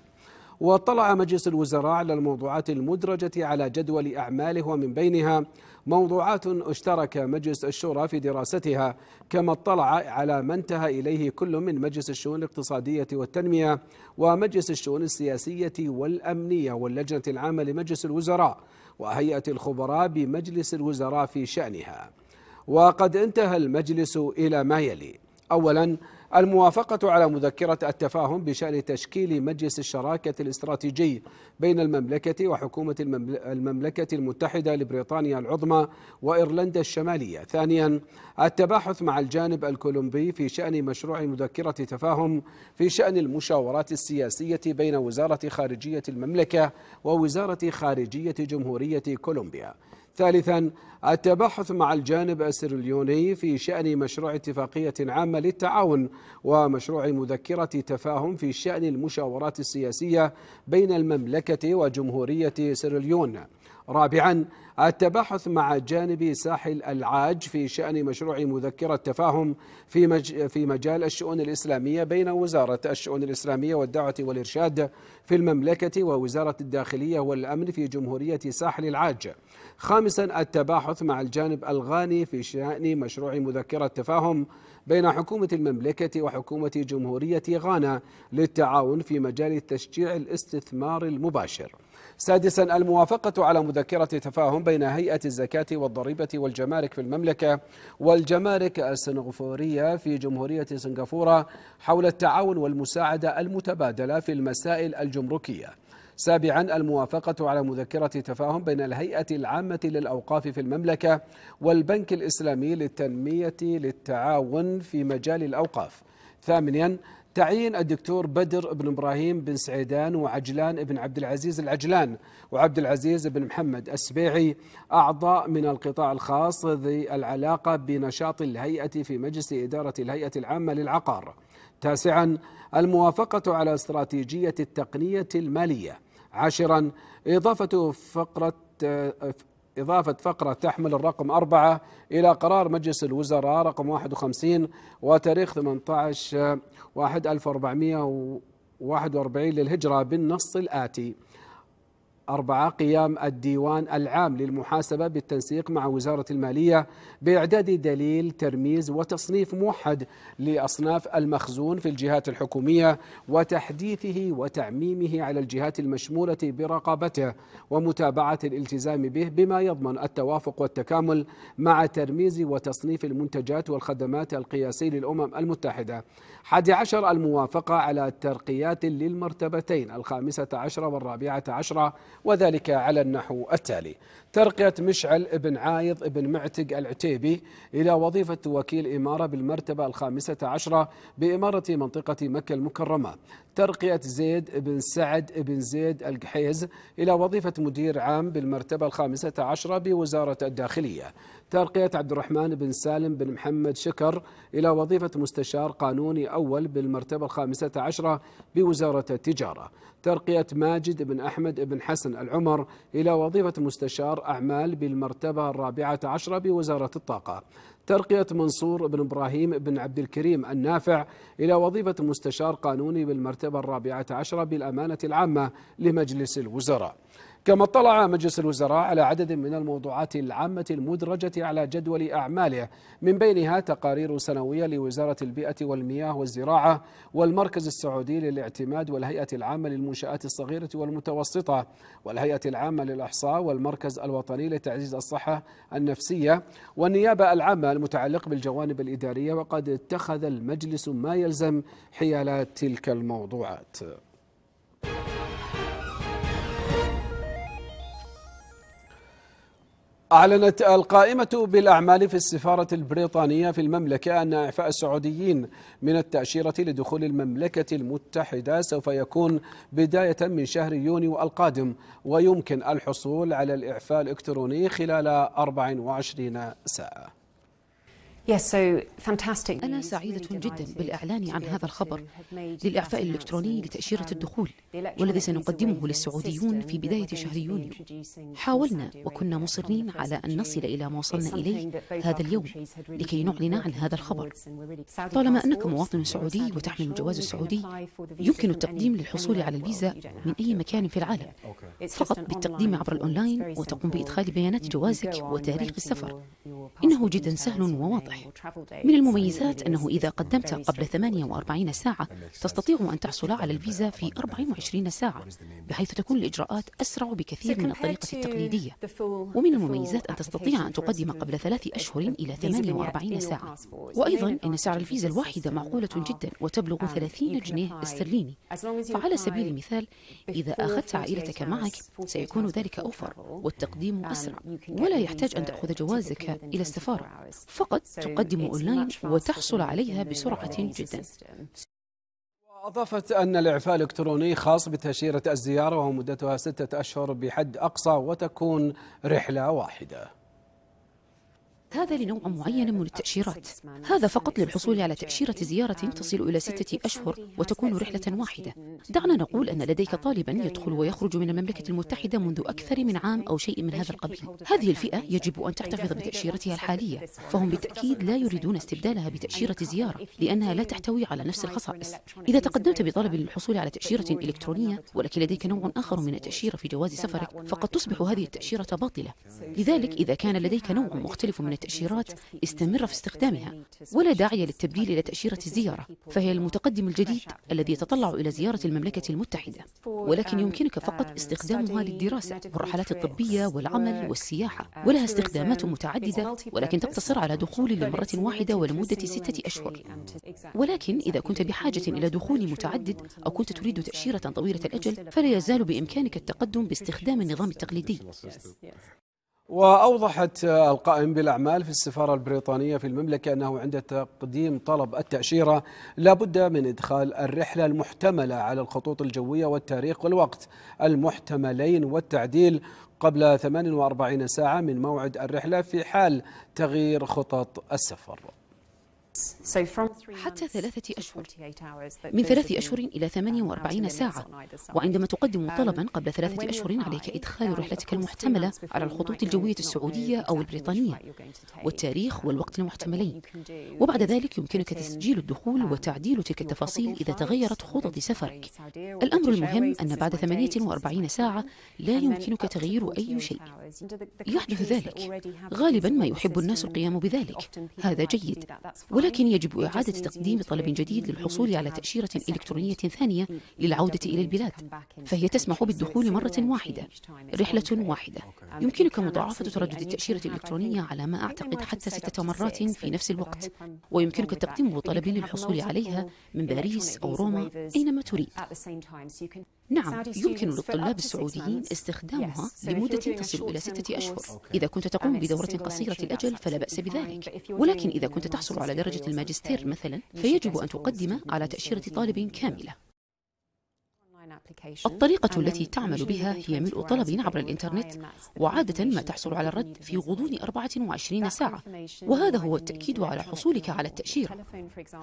S1: واطلع مجلس الوزراء على الموضوعات المدرجة على جدول أعماله ومن بينها موضوعات اشترك مجلس الشورى في دراستها كما اطلع على ما انتهى إليه كل من مجلس الشؤون الاقتصادية والتنمية ومجلس الشؤون السياسية والأمنية واللجنة العامة لمجلس الوزراء وهيئة الخبراء بمجلس الوزراء في شأنها وقد انتهى المجلس إلى ما يلي أولا الموافقة على مذكرة التفاهم بشأن تشكيل مجلس الشراكة الاستراتيجي بين المملكة وحكومة المملكة المتحدة لبريطانيا العظمى وإيرلندا الشمالية ثانيا التباحث مع الجانب الكولومبي في شأن مشروع مذكرة تفاهم في شأن المشاورات السياسية بين وزارة خارجية المملكة ووزارة خارجية جمهورية كولومبيا ثالثا التباحث مع الجانب السيرليوني في شأن مشروع اتفاقية عامة للتعاون ومشروع مذكرة تفاهم في شأن المشاورات السياسية بين المملكة وجمهورية سيرليون رابعا التباحث مع جانب ساحل العاج في شأن مشروع مذكرة تفاهم في, مج في مجال الشؤون الإسلامية بين وزارة الشؤون الإسلامية والدعوة والإرشاد في المملكة ووزارة الداخلية والأمن في جمهورية ساحل العاج خامسا التباحث مع الجانب الغاني في شأن مشروع مذكرة تفاهم بين حكومة المملكة وحكومة جمهورية غانا للتعاون في مجال تشجيع الاستثمار المباشر سادسا الموافقة على مذكرة تفاهم بين هيئة الزكاة والضريبة والجمارك في المملكة والجمارك السنغافورية في جمهورية سنغافورة حول التعاون والمساعدة المتبادلة في المسائل الجمركية سابعا الموافقة على مذكرة تفاهم بين الهيئة العامة للأوقاف في المملكة والبنك الإسلامي للتنمية للتعاون في مجال الأوقاف ثامنا تعيين الدكتور بدر بن ابراهيم بن سعيدان وعجلان بن عبد العزيز العجلان وعبد العزيز بن محمد السبيعي اعضاء من القطاع الخاص ذي العلاقه بنشاط الهيئه في مجلس اداره الهيئه العامه للعقار. تاسعا الموافقه على استراتيجيه التقنيه الماليه. عاشرا اضافه فقره إضافة فقرة تحمل الرقم أربعة إلى قرار مجلس الوزراء رقم 51 وتاريخ 18 1441 للهجرة بالنص الآتي أربعة قيام الديوان العام للمحاسبة بالتنسيق مع وزارة المالية بإعداد دليل ترميز وتصنيف موحد لأصناف المخزون في الجهات الحكومية وتحديثه وتعميمه على الجهات المشمولة برقابته ومتابعة الالتزام به بما يضمن التوافق والتكامل مع ترميز وتصنيف المنتجات والخدمات القياسي للأمم المتحدة 11 الموافقة على ترقيات للمرتبتين الخامسة عشرة والرابعة عشرة وذلك على النحو التالي ترقية مشعل بن عايض بن معتق العتيبي إلى وظيفة وكيل إمارة بالمرتبة الخامسة عشرة بإمارة منطقة مكة المكرمة ترقية زيد بن سعد بن زيد القحيز إلى وظيفة مدير عام بالمرتبة الخامسة عشرة بوزارة الداخلية ترقية عبد الرحمن بن سالم بن محمد شكر إلى وظيفة مستشار قانوني أول بالمرتبة الخامسة عشرة بوزارة التجارة ترقية ماجد بن أحمد بن حسن العمر إلى وظيفة مستشار أعمال بالمرتبة الرابعة عشرة بوزارة الطاقة ترقية منصور بن إبراهيم بن عبد الكريم النافع إلى وظيفة مستشار قانوني بالمرتبة الرابعة عشرة بالأمانة العامة لمجلس الوزراء كما اطلع مجلس الوزراء على عدد من الموضوعات العامة المدرجة على جدول أعماله من بينها تقارير سنوية لوزارة البيئة والمياه والزراعة والمركز السعودي للاعتماد والهيئة العامة للمنشآت الصغيرة والمتوسطة والهيئة العامة للإحصاء والمركز الوطني لتعزيز الصحة النفسية والنيابة العامة المتعلق بالجوانب الإدارية وقد اتخذ المجلس ما يلزم حيال تلك الموضوعات. أعلنت القائمة بالأعمال في السفارة البريطانية في المملكة أن إعفاء السعوديين من التأشيرة لدخول المملكة المتحدة سوف يكون بداية من شهر يونيو القادم ويمكن الحصول على الإعفاء الإلكتروني خلال 24 ساعة
S9: أنا سعيدة جدا بالإعلان عن هذا الخبر للإعفاء الإلكتروني لتأشيرة um, الدخول والذي سنقدمه للسعوديون في بداية شهر يونيو حاولنا وكنا مصرين على أن نصل إلى ما وصلنا إليه هذا اليوم لكي نعلن عن هذا الخبر طالما أنك مواطن سعودي وتحمل الجواز السعودي يمكن التقديم للحصول على الفيزا من أي مكان في العالم فقط بالتقديم عبر الأونلاين وتقوم بإدخال بيانات جوازك وتاريخ السفر إنه جدا سهل وواضح واضح من المميزات أنه إذا قدمت قبل 48 ساعة تستطيع أن تحصل على الفيزا في 24 ساعة بحيث تكون الإجراءات أسرع بكثير من الطريقة التقليدية ومن المميزات أن تستطيع أن تقدم قبل ثلاث أشهر إلى 48 ساعة وأيضا أن سعر الفيزا الواحدة معقولة uh, جدا وتبلغ 30 um, جنيه استرليني فعلى سبيل المثال إذا أخذت عائلتك معك سيكون ذلك أوفر والتقديم um, أسرع ولا يحتاج أن تأخذ جوازك إلى السفارة فقط تقدم أونلاين وتحصل عليها بسرعة جدا
S1: أضافت أن الإعفاء الإلكتروني خاص بتأشيرة الزيارة ومدتها ستة أشهر بحد أقصى وتكون رحلة واحدة
S9: هذا لنوع معين من التأشيرات هذا فقط للحصول على تأشيرة زيارة تصل إلى ستة أشهر وتكون رحلة واحدة دعنا نقول أن لديك طالبا يدخل ويخرج من المملكة المتحدة منذ أكثر من عام أو شيء من هذا القبيل هذه الفئة يجب أن تحتفظ بتأشيرتها الحالية فهم بالتأكيد لا يريدون استبدالها بتأشيرة زيارة لأنها لا تحتوي على نفس الخصائص إذا تقدمت بطلب للحصول على تأشيرة إلكترونية ولكن لديك نوع آخر من التأشيرة في جواز سفرك فقد تصبح هذه التأشيرة باطلة لذلك إذا كان لديك نوع مختلف من التأشيرات استمر في استخدامها ولا داعي للتبديل إلى تأشيرة الزيارة فهي المتقدم الجديد الذي يتطلع إلى زيارة المملكة المتحدة ولكن يمكنك فقط استخدامها للدراسة والرحلات الطبية والعمل والسياحة ولها استخدامات متعددة ولكن تقتصر على دخول لمرة واحدة ولمدة ستة أشهر ولكن إذا كنت بحاجة إلى دخول متعدد أو كنت تريد تأشيرة طويلة الأجل فلا يزال بإمكانك التقدم باستخدام النظام التقليدي
S1: وأوضحت القائم بالأعمال في السفارة البريطانية في المملكة أنه عند تقديم طلب التأشيرة لابد من إدخال الرحلة المحتملة على الخطوط الجوية والتاريخ والوقت المحتملين والتعديل قبل 48 ساعة من موعد الرحلة في حال تغيير خطط السفر
S9: حتى ثلاثة أشهر من ثلاثة أشهر إلى 48 ساعة وعندما تقدم um, طلبا قبل ثلاثة أشهر عليك إدخال رحلتك المحتملة على الخطوط الجوية السعودية أو البريطانية والتاريخ والوقت المحتملين وبعد ذلك يمكنك تسجيل الدخول um, وتعديل تلك التفاصيل إذا تغيرت خطط سفرك الأمر المهم أن بعد 48 ساعة لا يمكنك تغيير أي شيء يحدث ذلك غالبا ما يحب الناس القيام بذلك هذا جيد ولكن ولكن يجب إعادة تقديم طلب جديد للحصول على تأشيرة إلكترونية ثانية للعودة إلى البلاد فهي تسمح بالدخول مرة واحدة رحلة واحدة يمكنك مضاعفة تردد التأشيرة الإلكترونية على ما أعتقد حتى ستة مرات في نفس الوقت ويمكنك التقديم طلب للحصول عليها من باريس أو روما أينما تريد نعم يمكن للطلاب السعوديين استخدامها لمدة تصل إلى ستة أشهر إذا كنت تقوم بدورة قصيرة الأجل فلا بأس بذلك ولكن إذا كنت تحصل على درجة الماجستير مثلا فيجب أن تقدم على تأشيرة طالب كاملة الطريقة التي تعمل بها هي ملء طلب عبر الإنترنت وعادة ما تحصل على الرد في غضون 24 ساعة وهذا هو التأكيد على حصولك على التأشيرة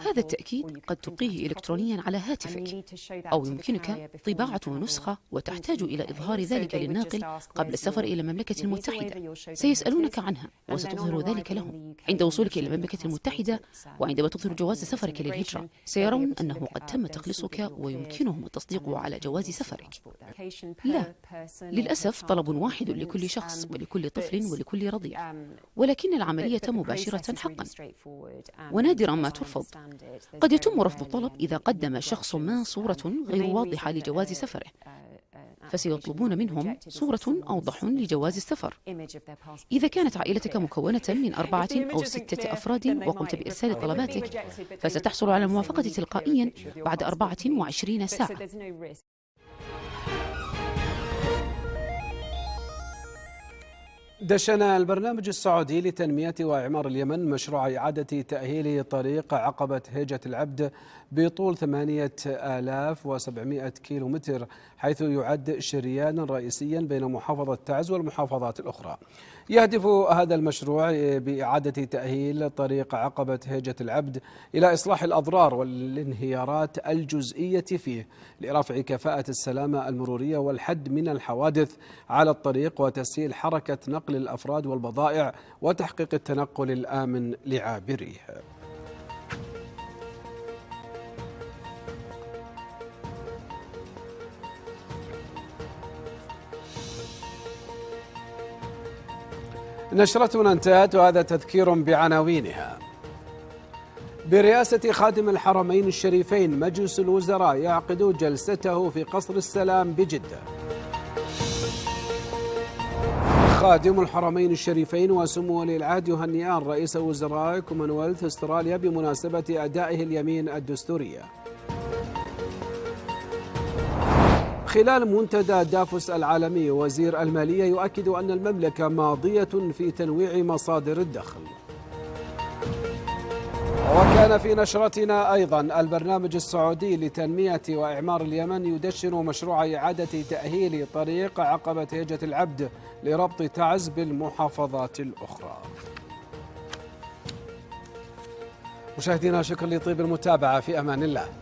S9: هذا التأكيد قد تقيه إلكترونيا على هاتفك أو يمكنك طباعة نسخة وتحتاج إلى إظهار ذلك للناقل قبل السفر إلى المملكة المتحدة سيسألونك عنها وستظهر ذلك لهم عند وصولك إلى المملكة المتحدة وعندما تظهر جواز سفرك للهجرة سيرون أنه قد تم تخليصك ويمكنهم التصديق على جواز سفرك لا للأسف طلب واحد لكل شخص ولكل طفل ولكل um, رضيع ولكن العملية مباشرة حقا um,
S6: ونادرا ما ترفض
S9: قد يتم رفض الطلب إذا قدم شخص ما um, صورة غير واضحة لجواز سفره uh, آه، فسيطلبون منهم صورة أوضح لجواز السفر إذا كانت عائلتك مكونة من أربعة أو ستة أفراد وقمت بإرسال طلباتك فستحصل على الموافقة تلقائيا بعد 24 ساعة
S1: دشن البرنامج السعودي لتنمية وإعمار اليمن مشروع إعادة تأهيل طريق عقبة هيجة العبد بطول 8700 كيلومتر حيث يعد شريانا رئيسيا بين محافظة تعز والمحافظات الأخرى يهدف هذا المشروع بإعادة تأهيل طريق عقبة هيجة العبد إلى إصلاح الأضرار والانهيارات الجزئية فيه لرفع كفاءة السلامة المرورية والحد من الحوادث على الطريق وتسهيل حركة نقل الأفراد والبضائع وتحقيق التنقل الآمن لعابريه نشرتنا انتهت وهذا تذكير بعناوينها برئاسة خادم الحرمين الشريفين مجلس الوزراء يعقد جلسته في قصر السلام بجدة خادم الحرمين الشريفين وسمو ولي العهد يهنئان رئيس وزراء كومنولث استراليا بمناسبة أدائه اليمين الدستورية خلال منتدى دافوس العالمي وزير المالية يؤكد أن المملكة ماضية في تنويع مصادر الدخل وكان في نشرتنا أيضا البرنامج السعودي لتنمية وإعمار اليمن يدشن مشروع إعادة تأهيل طريق عقبة هجة العبد لربط تعز بالمحافظات الأخرى مشاهدينا شكرا لطيب المتابعة في أمان الله